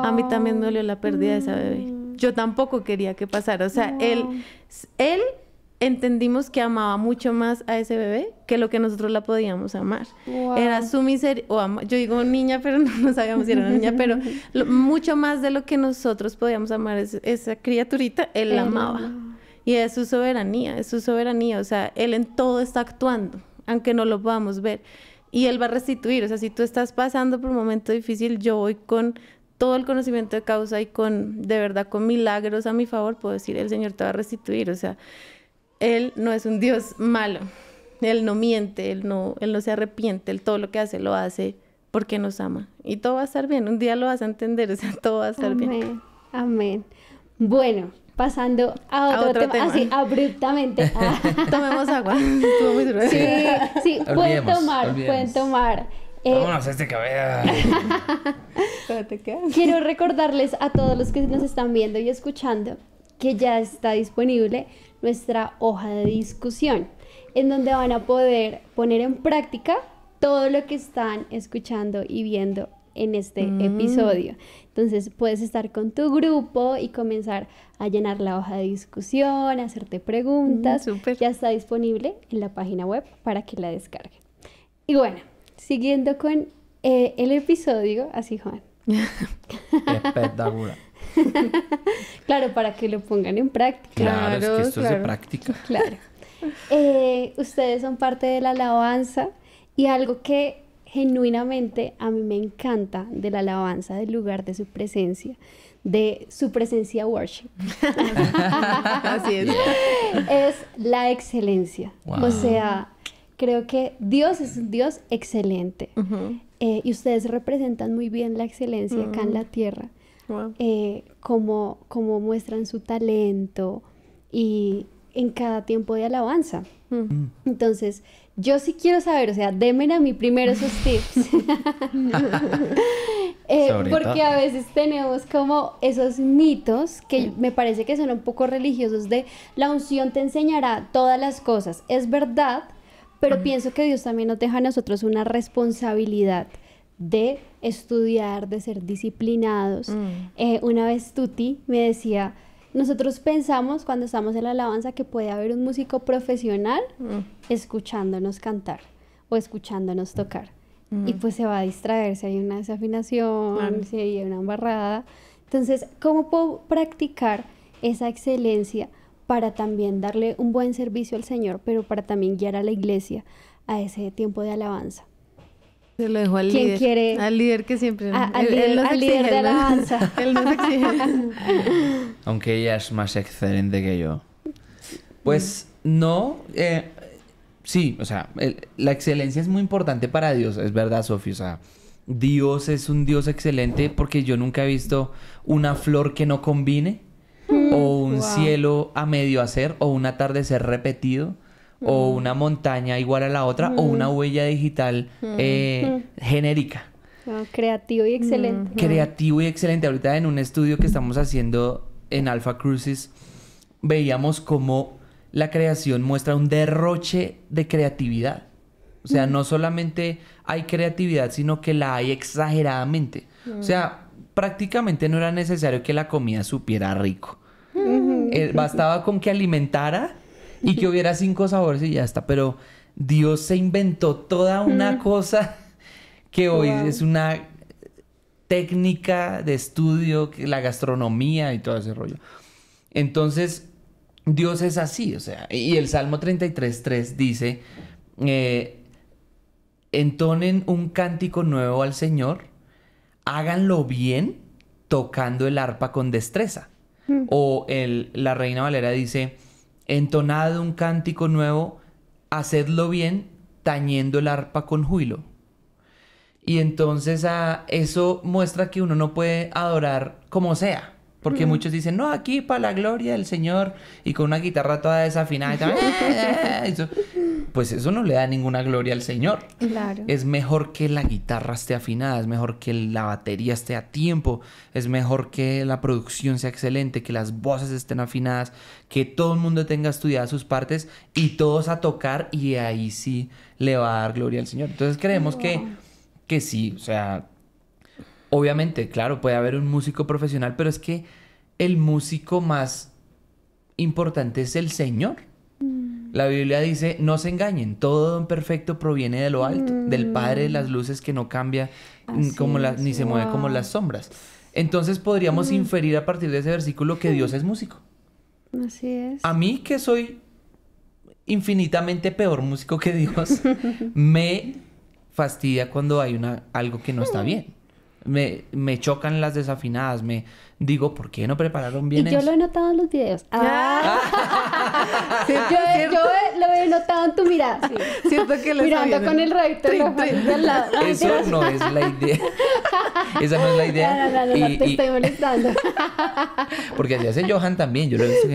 A mí también me dolió la pérdida de esa bebé. Yo tampoco quería que pasara. O sea, él, él entendimos que amaba mucho más a ese bebé que lo que nosotros la podíamos amar. Era su miseria, o yo digo niña, pero no, sabíamos si era una niña, pero mucho más de lo que nosotros podíamos amar es, esa criaturita, él la amaba. Y es su soberanía, es su soberanía, o sea, él en todo está actuando, aunque no lo podamos ver. Y él va a restituir, o sea, si tú estás pasando por un momento difícil, yo voy con todo el conocimiento de causa y con, de verdad, con milagros a mi favor, puedo decir, el Señor te va a restituir, o sea, él no es un Dios malo. Él no miente, él no, él no se arrepiente, él todo lo que hace lo hace porque nos ama. Y todo va a estar bien, un día lo vas a entender, todo va a estar bien. Amén. Bueno, pasando a otro, tema, así abruptamente. Ah. Tomemos agua. sí, sí, pueden tomar, pueden tomar. Eh, Vámonos a este cabello. Quiero recordarles a todos los que nos están viendo y escuchando que ya está disponible nuestra hoja de discusión, en donde van a poder poner en práctica todo lo que están escuchando y viendo en este mm. episodio. Entonces puedes estar con tu grupo y comenzar a llenar la hoja de discusión, hacerte preguntas. Mm, ya está disponible en la página web para que la descargue Y bueno, siguiendo con eh, el episodio, así Juan. Espectacular. claro, para que lo pongan en práctica. Claro, es que esto es de práctica. Claro. Eh, ustedes son parte de la alabanza y algo que genuinamente a mí me encanta de la alabanza, del lugar de su presencia, de su presencia worship. Así es. Es la excelencia. O sea, creo que Dios es un Dios excelente. Eh, y ustedes representan muy bien la excelencia acá en la tierra. Eh, cómo, muestran su talento y en cada tiempo de alabanza. Mm. Entonces, yo sí quiero saber, o sea, démenme a mí primero esos tips. Eh, porque a veces tenemos como esos mitos que me parece que son un poco religiosos de la unción te enseñará todas las cosas. Es verdad, pero mm. pienso que Dios también nos deja a nosotros una responsabilidad de estudiar, de ser disciplinados. Mm. Eh, una vez Tuti me decía, nosotros pensamos cuando estamos en la alabanza que puede haber un músico profesional mm. escuchándonos cantar o escuchándonos tocar. Y mm. pues se va a distraer si hay una desafinación, si hay una embarrada. Entonces, ¿cómo puedo practicar esa excelencia para también darle un buen servicio al Señor, pero para también guiar a la iglesia a ese tiempo de alabanza? Se lo dejo al líder. quiere? Al líder que siempre. él, líder, de exige. Aunque ella es más excelente que yo. Pues no. Eh, sí, o sea, la excelencia es muy importante para Dios, es verdad, Sofía. O sea, Dios es un Dios excelente porque yo nunca he visto una flor que no combine, o un mm. cielo a medio hacer, o un atardecer repetido o una montaña igual a la otra o una huella digital eh, genérica. Ah, creativo y excelente. Creativo y excelente. Ahorita en un estudio que estamos haciendo en Alpha Cruises veíamos cómo la creación muestra un derroche de creatividad. O sea, no solamente hay creatividad, sino que la hay exageradamente. O sea, prácticamente no era necesario que la comida supiera rico. Eh, bastaba con que alimentara y que hubiera cinco sabores y ya está. Pero Dios se inventó toda una cosa que hoy es una técnica de estudio, la gastronomía y todo ese rollo. Entonces, Dios es así, o sea, y el Salmo 33.3 dice, eh, entonen un cántico nuevo al Señor, háganlo bien tocando el arpa con destreza. Mm. O el, la Reina Valera dice, entonado un cántico nuevo, hacedlo bien, tañendo el arpa con júbilo. Y entonces a ah, eso muestra que uno no puede adorar como sea. Porque muchos dicen, no, aquí para la gloria del Señor y con una guitarra toda desafinada. Y eh, eh, eh, eso, pues eso no le da ninguna gloria al Señor. Claro. Es mejor que la guitarra esté afinada, es mejor que la batería esté a tiempo, es mejor que la producción sea excelente, que las voces estén afinadas, que todo el mundo tenga estudiadas sus partes y todos a tocar y ahí sí le va a dar gloria al Señor. Entonces creemos que, que sí, o sea, obviamente, claro, puede haber un músico profesional, pero es que el músico más importante es el Señor. La Biblia dice, no se engañen, todo imperfecto perfecto proviene de lo alto, del mm. Padre de las luces que no cambia mm, como ni se mueve como las sombras. Entonces podríamos mm. inferir a partir de ese versículo que Dios es músico. Así es. A mí que soy infinitamente peor músico que Dios, me fastidia cuando hay una, algo que no está bien me, me chocan las desafinadas, me digo, ¿por qué no prepararon bien y Yo lo he notado en los videos. Ah. yo, lo he notado en tu mirada. Siento que lo Mirando con el rey eso no es la idea. Esa no es la idea. No, no, no, y, no te estoy molestando. Porque así hace Johan también, yo lo he visto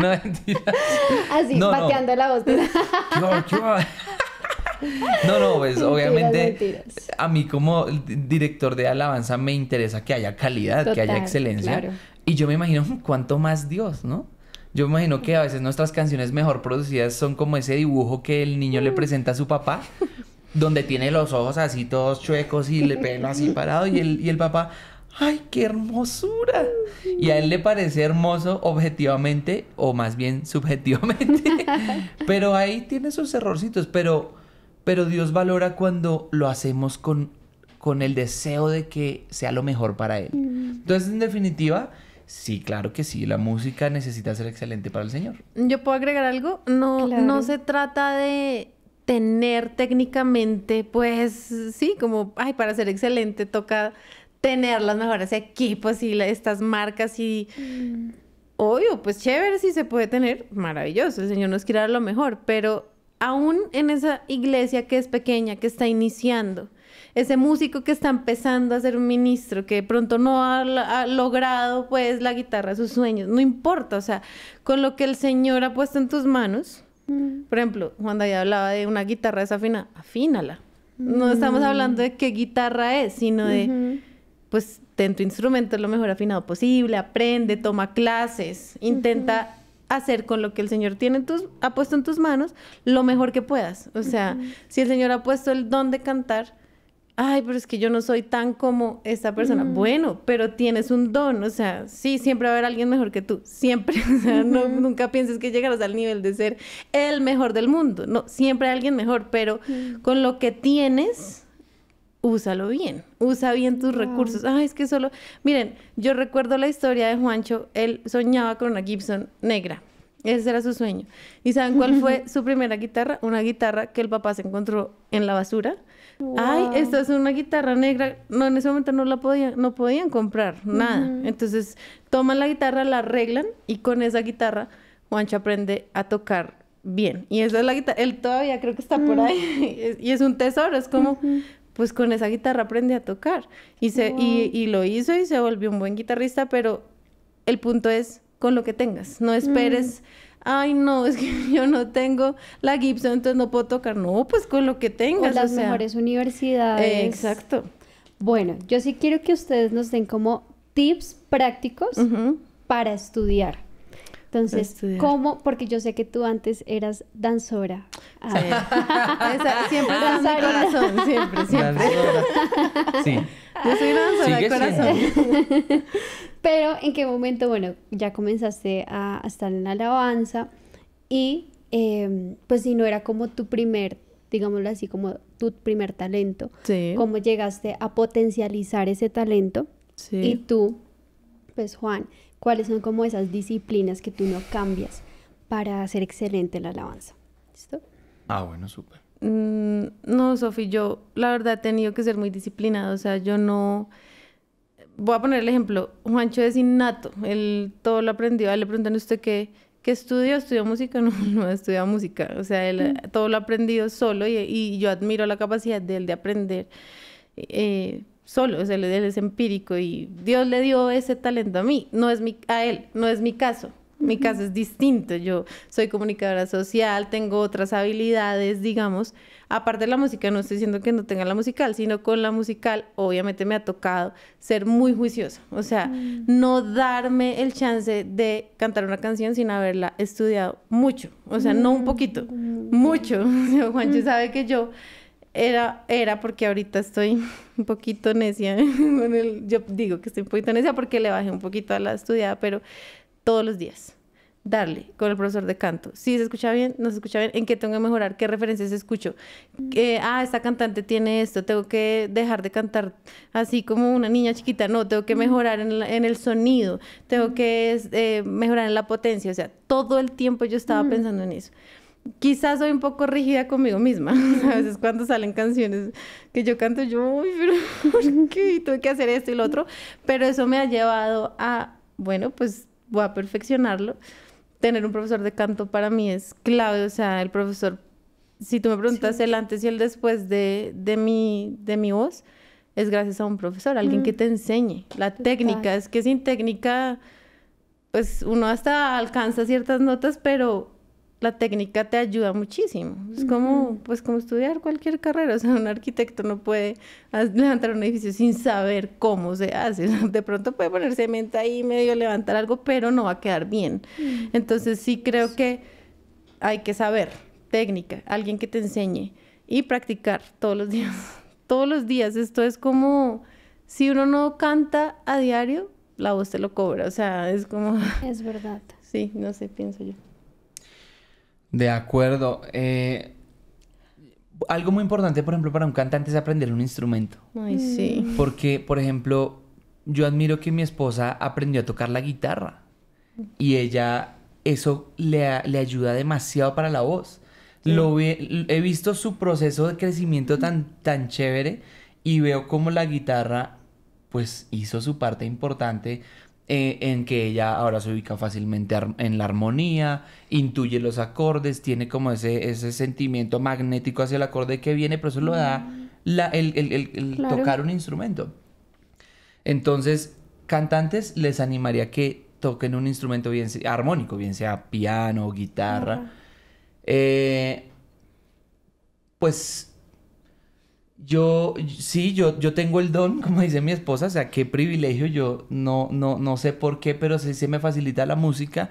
no, mentiras. Así, pateando la voz. No, no, no, pues obviamente a mí como director de alabanza me interesa que haya calidad, que haya excelencia. Y yo me imagino mm, cuánto más Dios, ¿no? Yo me imagino que a veces nuestras canciones mejor producidas son como ese dibujo que el niño le mm. presenta a su papá, donde tiene los ojos así todos chuecos y le pelo así parado y el, y el papá, ¡ay, qué hermosura! Y a él le parece hermoso objetivamente o más bien subjetivamente, pero ahí tiene sus errorcitos, pero pero Dios valora cuando lo hacemos con, con el deseo de que sea lo mejor para Él. Entonces, en definitiva, sí, claro que sí, la música necesita ser excelente para el Señor. Yo puedo agregar algo, no, no se trata de tener técnicamente, pues sí, como, ay, para ser excelente toca tener los mejores equipos y estas marcas y... Mm. pues chévere si se puede tener, maravilloso, el Señor nos quiere dar lo mejor, pero aún en esa iglesia que es pequeña, que está iniciando, ese músico que está empezando a ser un ministro, que de pronto no ha, logrado pues la guitarra, sus sueños, no importa, o sea, con lo que el Señor ha puesto en tus manos, mm. por ejemplo, cuando ya hablaba de una guitarra desafina, afínala. No mm. estamos hablando de qué guitarra es, sino de, pues, ten tu instrumento lo mejor afinado posible, aprende, toma clases, intenta hacer con lo que el Señor tiene en tus, ha puesto en tus manos lo mejor que puedas. O sea, si el Señor ha puesto el don de cantar, ay, pero es que yo no soy tan como esta persona. Bueno, pero tienes un don, o sea, sí, siempre va a haber alguien mejor que tú, siempre, o sea, nunca pienses que llegarás al nivel de ser el mejor del mundo, no, siempre hay alguien mejor, pero con lo que tienes úsalo bien, usa bien tus recursos. Ay, ah, es que solo, miren, yo recuerdo la historia de Juancho, él soñaba con una Gibson negra. Ese era su sueño. ¿Y saben cuál fue su primera guitarra? Una guitarra que el papá se encontró en la basura. Ay, esta es una guitarra negra. No, en ese momento no la podían, no podían comprar nada. Entonces, toman la guitarra, la arreglan y con esa guitarra Juancho aprende a tocar bien. Y esa es la guitarra. Él todavía creo que está por mm. ahí. y es un tesoro. Es como, pues con esa guitarra aprende a tocar. Y, se, y, y, lo hizo y se volvió un buen guitarrista, pero el punto es con lo que tengas. No esperes, mm. ay, no, es que yo no tengo la Gibson, entonces no puedo tocar. No, pues con lo que tengas. O las mejores universidades. exacto. Bueno, yo sí quiero que ustedes nos den como tips prácticos para estudiar. Entonces, ¿cómo? Porque yo sé que tú antes eras danzora. siempre danzora. mi corazón, siempre, Sí. Yo soy danzora de corazón. Pero, ¿en qué momento, bueno, ya comenzaste a, estar en la alabanza y, em, pues, si no era como tu primer, digámoslo así, como tu primer talento, sí. ¿cómo llegaste a potencializar ese talento? Sí. Y tú, pues, Juan, cuáles son como esas disciplinas que tú no cambias para hacer excelente la alabanza. ¿Listo? Ah, bueno, súper. Mm, no, Sofi, yo la verdad he tenido que ser muy disciplinada, o sea, yo no... Voy a poner el ejemplo, Juancho es innato, él todo lo aprendió, le preguntan a usted qué, qué estudió, música, no, no estudió música, o sea, él mm. todo lo ha aprendido solo y, y, yo admiro la capacidad de él de aprender. Eh, solo, o sea, él es empírico y Dios le dio ese talento a mí, no es mi, a él, no es mi caso. Mi caso es distinto, yo soy comunicadora social, tengo otras habilidades, digamos. Aparte de la música, no estoy diciendo que no tenga la musical, sino con la musical, obviamente me ha tocado ser muy juiciosa, o sea, mm. no darme el chance de cantar una canción sin haberla estudiado mucho, o sea, no un mm. poquito, mm. mucho. Juancho sabe que yo era, porque ahorita estoy un poquito necia. yo digo que estoy un poquito necia porque le bajé un poquito a la estudiada, pero todos los días. Darle con el profesor de canto. Si se escucha bien, no se escucha bien, en qué tengo que mejorar, qué referencias escucho. ah, esta cantante tiene esto, tengo que dejar de cantar así como una niña chiquita. No, tengo que mejorar en, el sonido, tengo que eh, mejorar en la potencia. O sea, todo el tiempo yo estaba mm. pensando en eso quizás soy un poco rígida conmigo misma. A veces cuando salen canciones que yo canto, yo, uy, pero ¿por qué? tuve que hacer esto y lo otro. Pero eso me ha llevado a, bueno, pues voy a perfeccionarlo. Tener un profesor de canto para mí es clave. O sea, el profesor, si tú me preguntas el antes y el después de, de, mi, de mi voz, es gracias a un profesor, alguien que mm. te enseñe. La técnica, es que sin técnica, pues uno hasta alcanza ciertas notas, pero la técnica te ayuda muchísimo. Es como, pues, como estudiar cualquier carrera. O sea, un arquitecto no puede levantar un edificio sin saber cómo se hace. De pronto puede poner cemento ahí, medio levantar algo, pero no va a quedar bien. Mm. Entonces sí creo que hay que saber técnica, alguien que te enseñe y practicar todos los días. Todos los días. Esto es como, si uno no canta a diario, la voz te lo cobra. O sea, es como... Es verdad. Sí, no sé, pienso yo. De acuerdo. Eh, algo muy importante, por ejemplo, para un cantante es aprender un instrumento. Ay, sí. Mm. Porque, por ejemplo, yo admiro que mi esposa aprendió a tocar la guitarra. Y ella, eso le, ayuda demasiado para la voz. Lo he visto su proceso de crecimiento tan, tan chévere y veo cómo la guitarra, pues, hizo su parte importante eh, en que ella ahora se ubica fácilmente en la armonía, intuye los acordes, tiene como ese, sentimiento magnético hacia el acorde que viene, pero eso lo da mm. el, tocar un instrumento. Entonces, cantantes les animaría que toquen un instrumento bien armónico, bien sea piano, guitarra. Eh, pues yo, sí, yo, yo tengo el don, como dice mi esposa, o sea, qué privilegio, yo no, no, no sé por qué, pero sí se me facilita la música,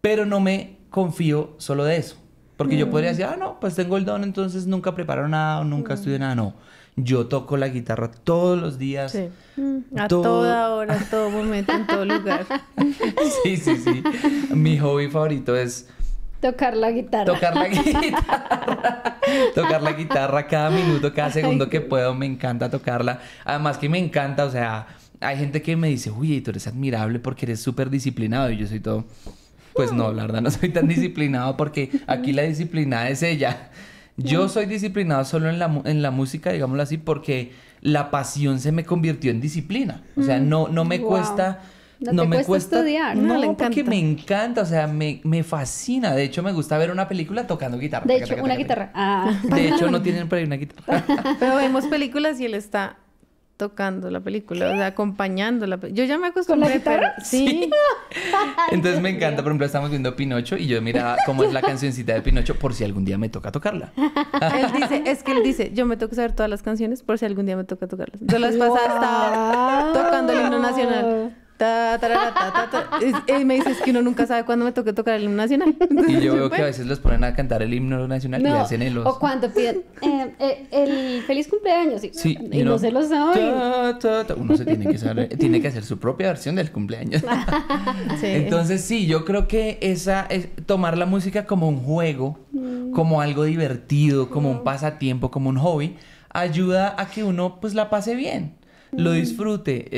pero no me confío solo de eso. Porque yo podría decir, mm. ah, no, pues tengo el don, entonces nunca preparo nada o nunca mm. estudio nada. No, yo toco la guitarra todos los días. Mm. A toda hora, a todo momento, en todo lugar. sí, sí, sí. Mi hobby favorito es Tocar la guitarra. Tocar la guitarra. tocar la guitarra cada minuto, cada segundo que puedo. Me encanta tocarla. Además que me encanta, o sea, hay gente que me dice, uy, tú eres admirable porque eres súper disciplinado. Y yo soy todo, pues no, la verdad no soy tan disciplinado porque aquí la disciplina es ella. Yo soy disciplinado solo en la, en la música, digámoslo así, porque la pasión se me convirtió en disciplina. O sea, mm. no, no me cuesta no, me cuesta, estudiar. No, no porque me encanta, o sea, me, fascina. De hecho, me gusta ver una película tocando guitarra. De hecho, una guitarra. Ah. De hecho, no tienen para una guitarra. Pero vemos películas y él está tocando la película, o sea, acompañando la Yo ya me acostumbré. Pero... ¿Sí? Entonces me encanta, por ejemplo, estamos viendo Pinocho y yo mira cómo es la cancioncita de Pinocho por si algún día me toca tocarla. él dice, es que él dice, yo me toca saber todas las canciones por si algún día me toca tocarlas. Yo las pasaba hasta tocando el himno nacional y eh, me dices que uno nunca sabe cuándo me toque tocar el himno nacional. y yo veo que a veces los ponen a cantar el himno nacional y hacen el O cuando piden eh, eh, el feliz cumpleaños. Y, no, se lo saben. uno se tiene que saber, tiene que hacer su propia versión del cumpleaños. Entonces, sí, yo creo que esa tomar la música como un juego, mm. como algo divertido, como un pasatiempo, como un hobby, ayuda a que uno pues la pase bien, lo mm. disfrute,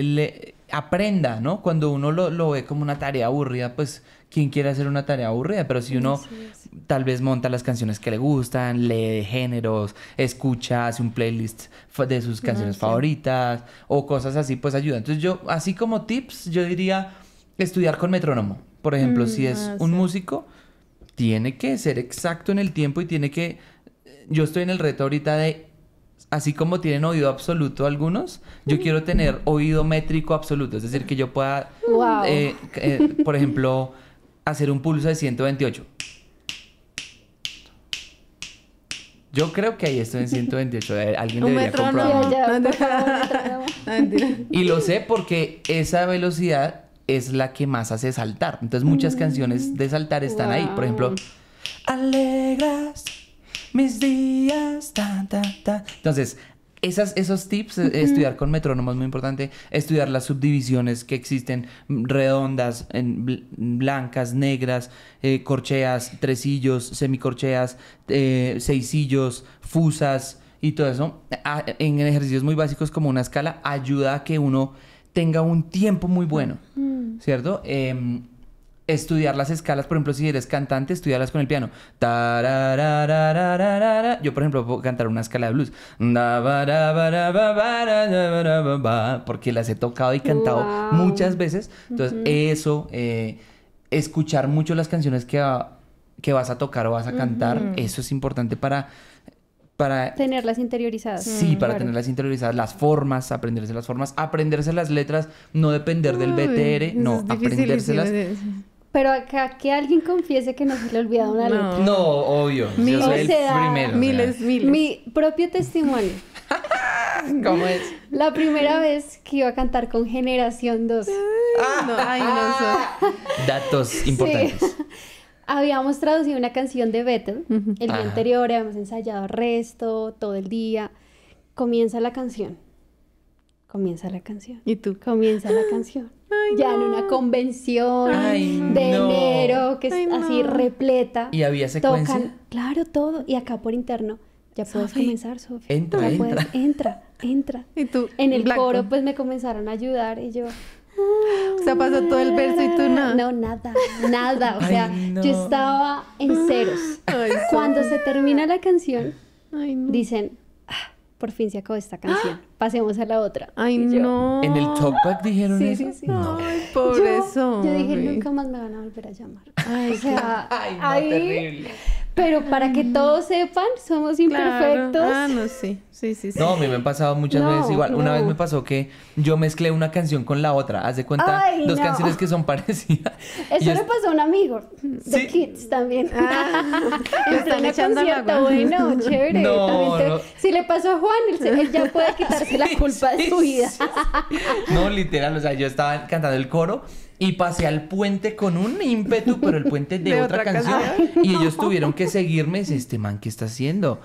aprenda, ¿no? Cuando uno lo, ve como una tarea aburrida, pues ¿quién quiere hacer una tarea aburrida? Pero si uno tal vez monta las canciones que le gustan, lee géneros, escucha, hace un playlist de sus ah, canciones favoritas o cosas así, pues ayuda. Entonces yo, así como tips, yo diría estudiar con metrónomo. Por ejemplo, si mm, es ah, un músico, tiene que ser exacto en el tiempo y tiene que... Yo estoy en el reto ahorita de así como tienen oído absoluto algunos, yo quiero tener oído métrico absoluto, es decir, que yo pueda, eh, eh, por ejemplo, hacer un pulso de 128. Yo creo que ahí estoy en 128. Alguien debería comprobarlo. y lo sé porque esa velocidad es la que más hace saltar. Entonces muchas mm. canciones de saltar están ahí. Por ejemplo, Alegras mis días, ta, ta, ta. Entonces, esas, esos tips, eh, estudiar con metrónomo es muy importante, estudiar las subdivisiones que existen, mm, redondas, en blancas, negras, eh, corcheas, tresillos, semicorcheas, eh, seisillos, fusas y todo eso, en ejercicios muy básicos como una escala, ayuda a que uno tenga un tiempo muy bueno, ¿cierto? Em, estudiar las escalas, por ejemplo, si eres cantante, estudiarlas con el piano. Yo, por ejemplo, puedo cantar una escala de blues. Porque las he tocado y cantado muchas veces. Entonces, eso, eh, escuchar mucho las canciones que, que vas a tocar o vas a cantar, eso es importante para... Para... Tenerlas interiorizadas. Sí, para tenerlas interiorizadas. Las formas, aprenderse las formas, aprenderse las letras, no depender del BTR, no, aprendérselas. Pero acá que alguien confiese que no se le ha olvidado una no. letra. No, obvio. Mi, yo soy primero. Miles, miles. Mi propio testimonio. ¿Cómo es? La primera vez que iba a cantar con Generación 2. no, ah. Datos importantes. Habíamos traducido una canción de Bethel el día anterior, habíamos ensayado resto, todo el día. Comienza la canción. Comienza la canción. ¿Y tú? Comienza la canción ya en una convención de enero, que es así repleta. ¿Y había secuencia? Tocan, claro, todo. Y acá por interno, ya puedes comenzar, Sofía. Entra, entra. entra, entra. Y tú, en el coro, pues me comenzaron a ayudar y yo... O sea, pasó todo el verso y tú ah, no No, nada, nada. O sea, yo estaba en ceros. Cuando se termina la canción, dicen, por fin se acabó esta canción. ¡Ah! Pasemos a la otra. Ay, yo, no. En el talkback dijeron eso. No. Ay, por yo, eso. Yo dije, nunca más me van a volver a llamar. Ay, o sea, ay, no, terrible. Pero para que mm. todos sepan, somos imperfectos. Claro. Ah, no, sí. Sí, sí, sí. No, a mí me han pasado muchas veces igual. Una vez me pasó que yo mezclé una canción con la otra. Haz de cuenta, dos canciones que son parecidas. Eso le pasó a un amigo de Kids también. Ah, en están echando Bueno, chévere. Si le pasó a Juan, él, ya puede quitarse la culpa de su vida. no, literal. O sea, yo estaba cantando el coro y pasé al puente con un ímpetu, pero el puente de, otra, canción. Y ellos tuvieron que seguirme. Es este man, ¿qué está haciendo?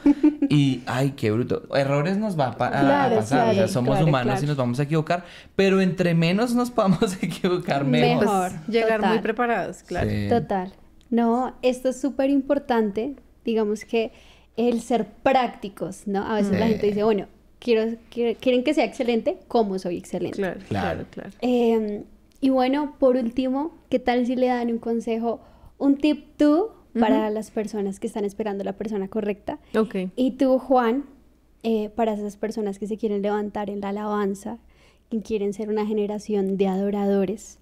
Y, ay, qué bruto. Errores nos va a, pasar. o sea, somos humanos y nos vamos a equivocar. Pero entre menos nos a equivocar, mejor. mejor. Llegar muy preparados, claro. Total. No, esto es súper importante. Digamos que el ser prácticos, ¿no? A veces la gente dice, bueno, quiero, quieren que sea excelente, ¿cómo soy excelente? Claro, claro, claro. Eh, y bueno, por último, ¿qué tal si le dan un consejo, un tip tú para las personas que están esperando la persona correcta? Ok. Y tú, Juan, eh, para esas personas que se quieren levantar en la alabanza, que quieren ser una generación de adoradores,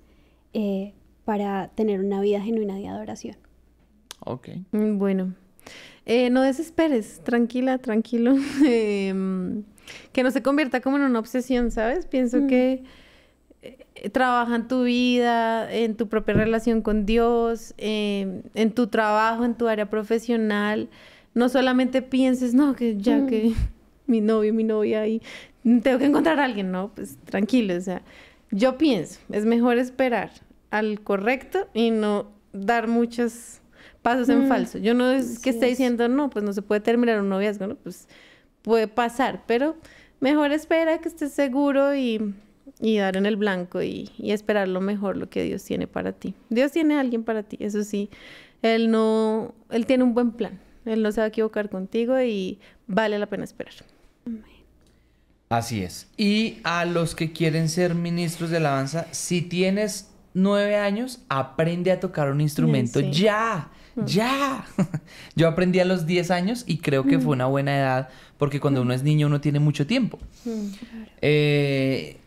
eh, para tener una vida genuina de adoración. Ok. Mm, bueno, eh, no desesperes, tranquila, tranquilo. Em, que no se convierta como en una obsesión, ¿sabes? Pienso mm. que trabaja en tu vida, en tu propia relación con Dios, em, en tu trabajo, en tu área profesional. No solamente pienses, no, que ya mm. que mi novio, mi novia, y tengo que encontrar a alguien, no, pues tranquilo, o sea, yo pienso, es mejor esperar al correcto y no dar muchos pasos en mm. falso. Yo no es que esté diciendo, no, pues no se puede terminar un noviazgo, no, pues puede pasar, pero mejor espera que estés seguro y y dar en el blanco y, esperar lo mejor, lo que Dios tiene para ti. Dios tiene a alguien para ti, eso sí, Él no, Él tiene un buen plan, Él no se va a equivocar contigo y vale la pena esperar. Así es. Y a los que quieren ser ministros de alabanza, si tienes nueve años, aprende a tocar un instrumento ya. Mm. ¡Ya! Yo aprendí a los 10 años y creo que fue mm. una buena edad porque cuando uno es niño uno tiene mucho tiempo. Mm, eh,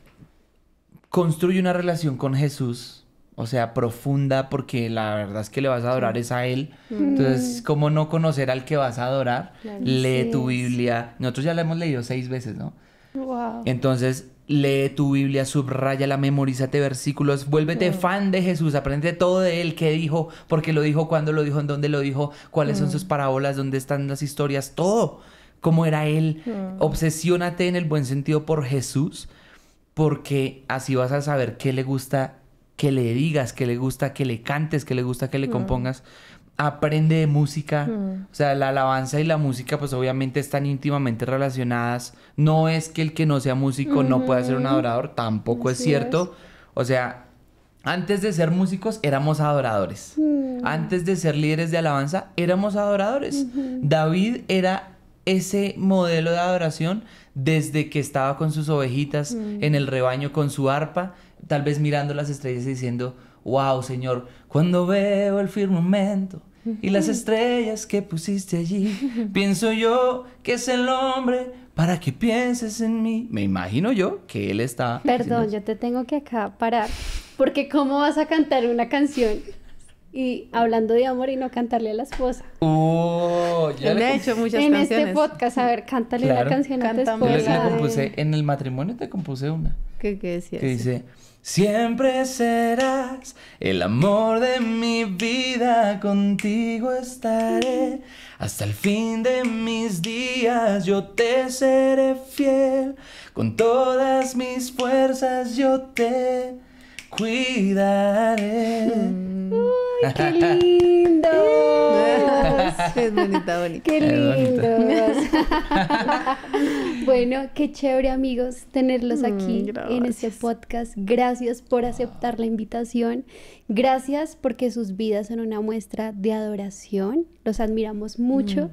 construye una relación con Jesús, o sea, profunda, porque la verdad es que le vas a adorar es a Él. Mm. Entonces, ¿cómo no conocer al que vas a adorar? lee tu Biblia. Nosotros ya la hemos leído seis veces, ¿no? Entonces, lee tu Biblia, subrayala, memorízate este versículos, vuélvete fan de Jesús, aprende todo de él, qué dijo, por qué lo dijo, cuándo lo dijo, en dónde lo dijo, cuáles son mm. sus parábolas, dónde están las historias, todo. Cómo era él. Mm. Obsesiónate en el buen sentido por Jesús porque así vas a saber qué le gusta que le digas, qué le gusta que le cantes, qué le gusta que le mm. compongas. Aprende de música, mm. o sea, la alabanza y la música pues obviamente están íntimamente relacionadas. No es que el que no sea músico no pueda ser un adorador, tampoco es cierto. O sea, antes de ser músicos éramos adoradores. Mm. Antes de ser líderes de alabanza éramos adoradores. David era ese modelo de adoración desde que estaba con sus ovejitas mm. en el rebaño con su arpa, tal vez mirando las estrellas diciendo, wow, Señor, cuando veo el firmamento y las estrellas que pusiste allí, pienso yo que es el hombre para que pienses en mí. Me imagino yo que él está... Perdón, yo te tengo que acá parar, porque ¿cómo vas a cantar una canción y hablando de amor y no cantarle a la esposa. Oh, ya le, he hecho muchas en este canciones. En este podcast, a ver, cántale una canción a tu esposa. en el matrimonio te compuse una. ¿Qué, qué decía? Que dice, siempre serás el amor de mi vida, contigo estaré. Hasta el fin de mis días yo te seré fiel, con todas mis fuerzas yo te cuidaré. Mm. Uy, qué lindo. Qué lindo. bueno, qué chévere amigos tenerlos mm, aquí en este podcast. Gracias por aceptar la invitación. Gracias porque sus vidas son una muestra de adoración. Los admiramos mucho. Mm.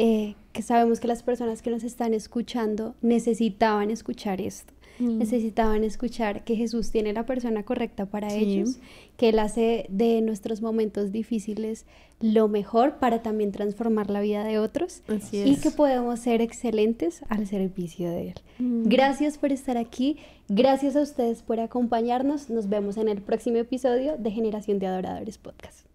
Eh, que sabemos que las personas que nos están escuchando necesitaban escuchar esto. Mm. necesitaban escuchar que Jesús tiene la persona correcta para ellos, que Él hace de nuestros momentos difíciles lo mejor para también transformar la vida de otros y que podemos ser excelentes al servicio de Él. Mm. Gracias por estar aquí, gracias a ustedes por acompañarnos, nos vemos en el próximo episodio de Generación de Adoradores Podcast.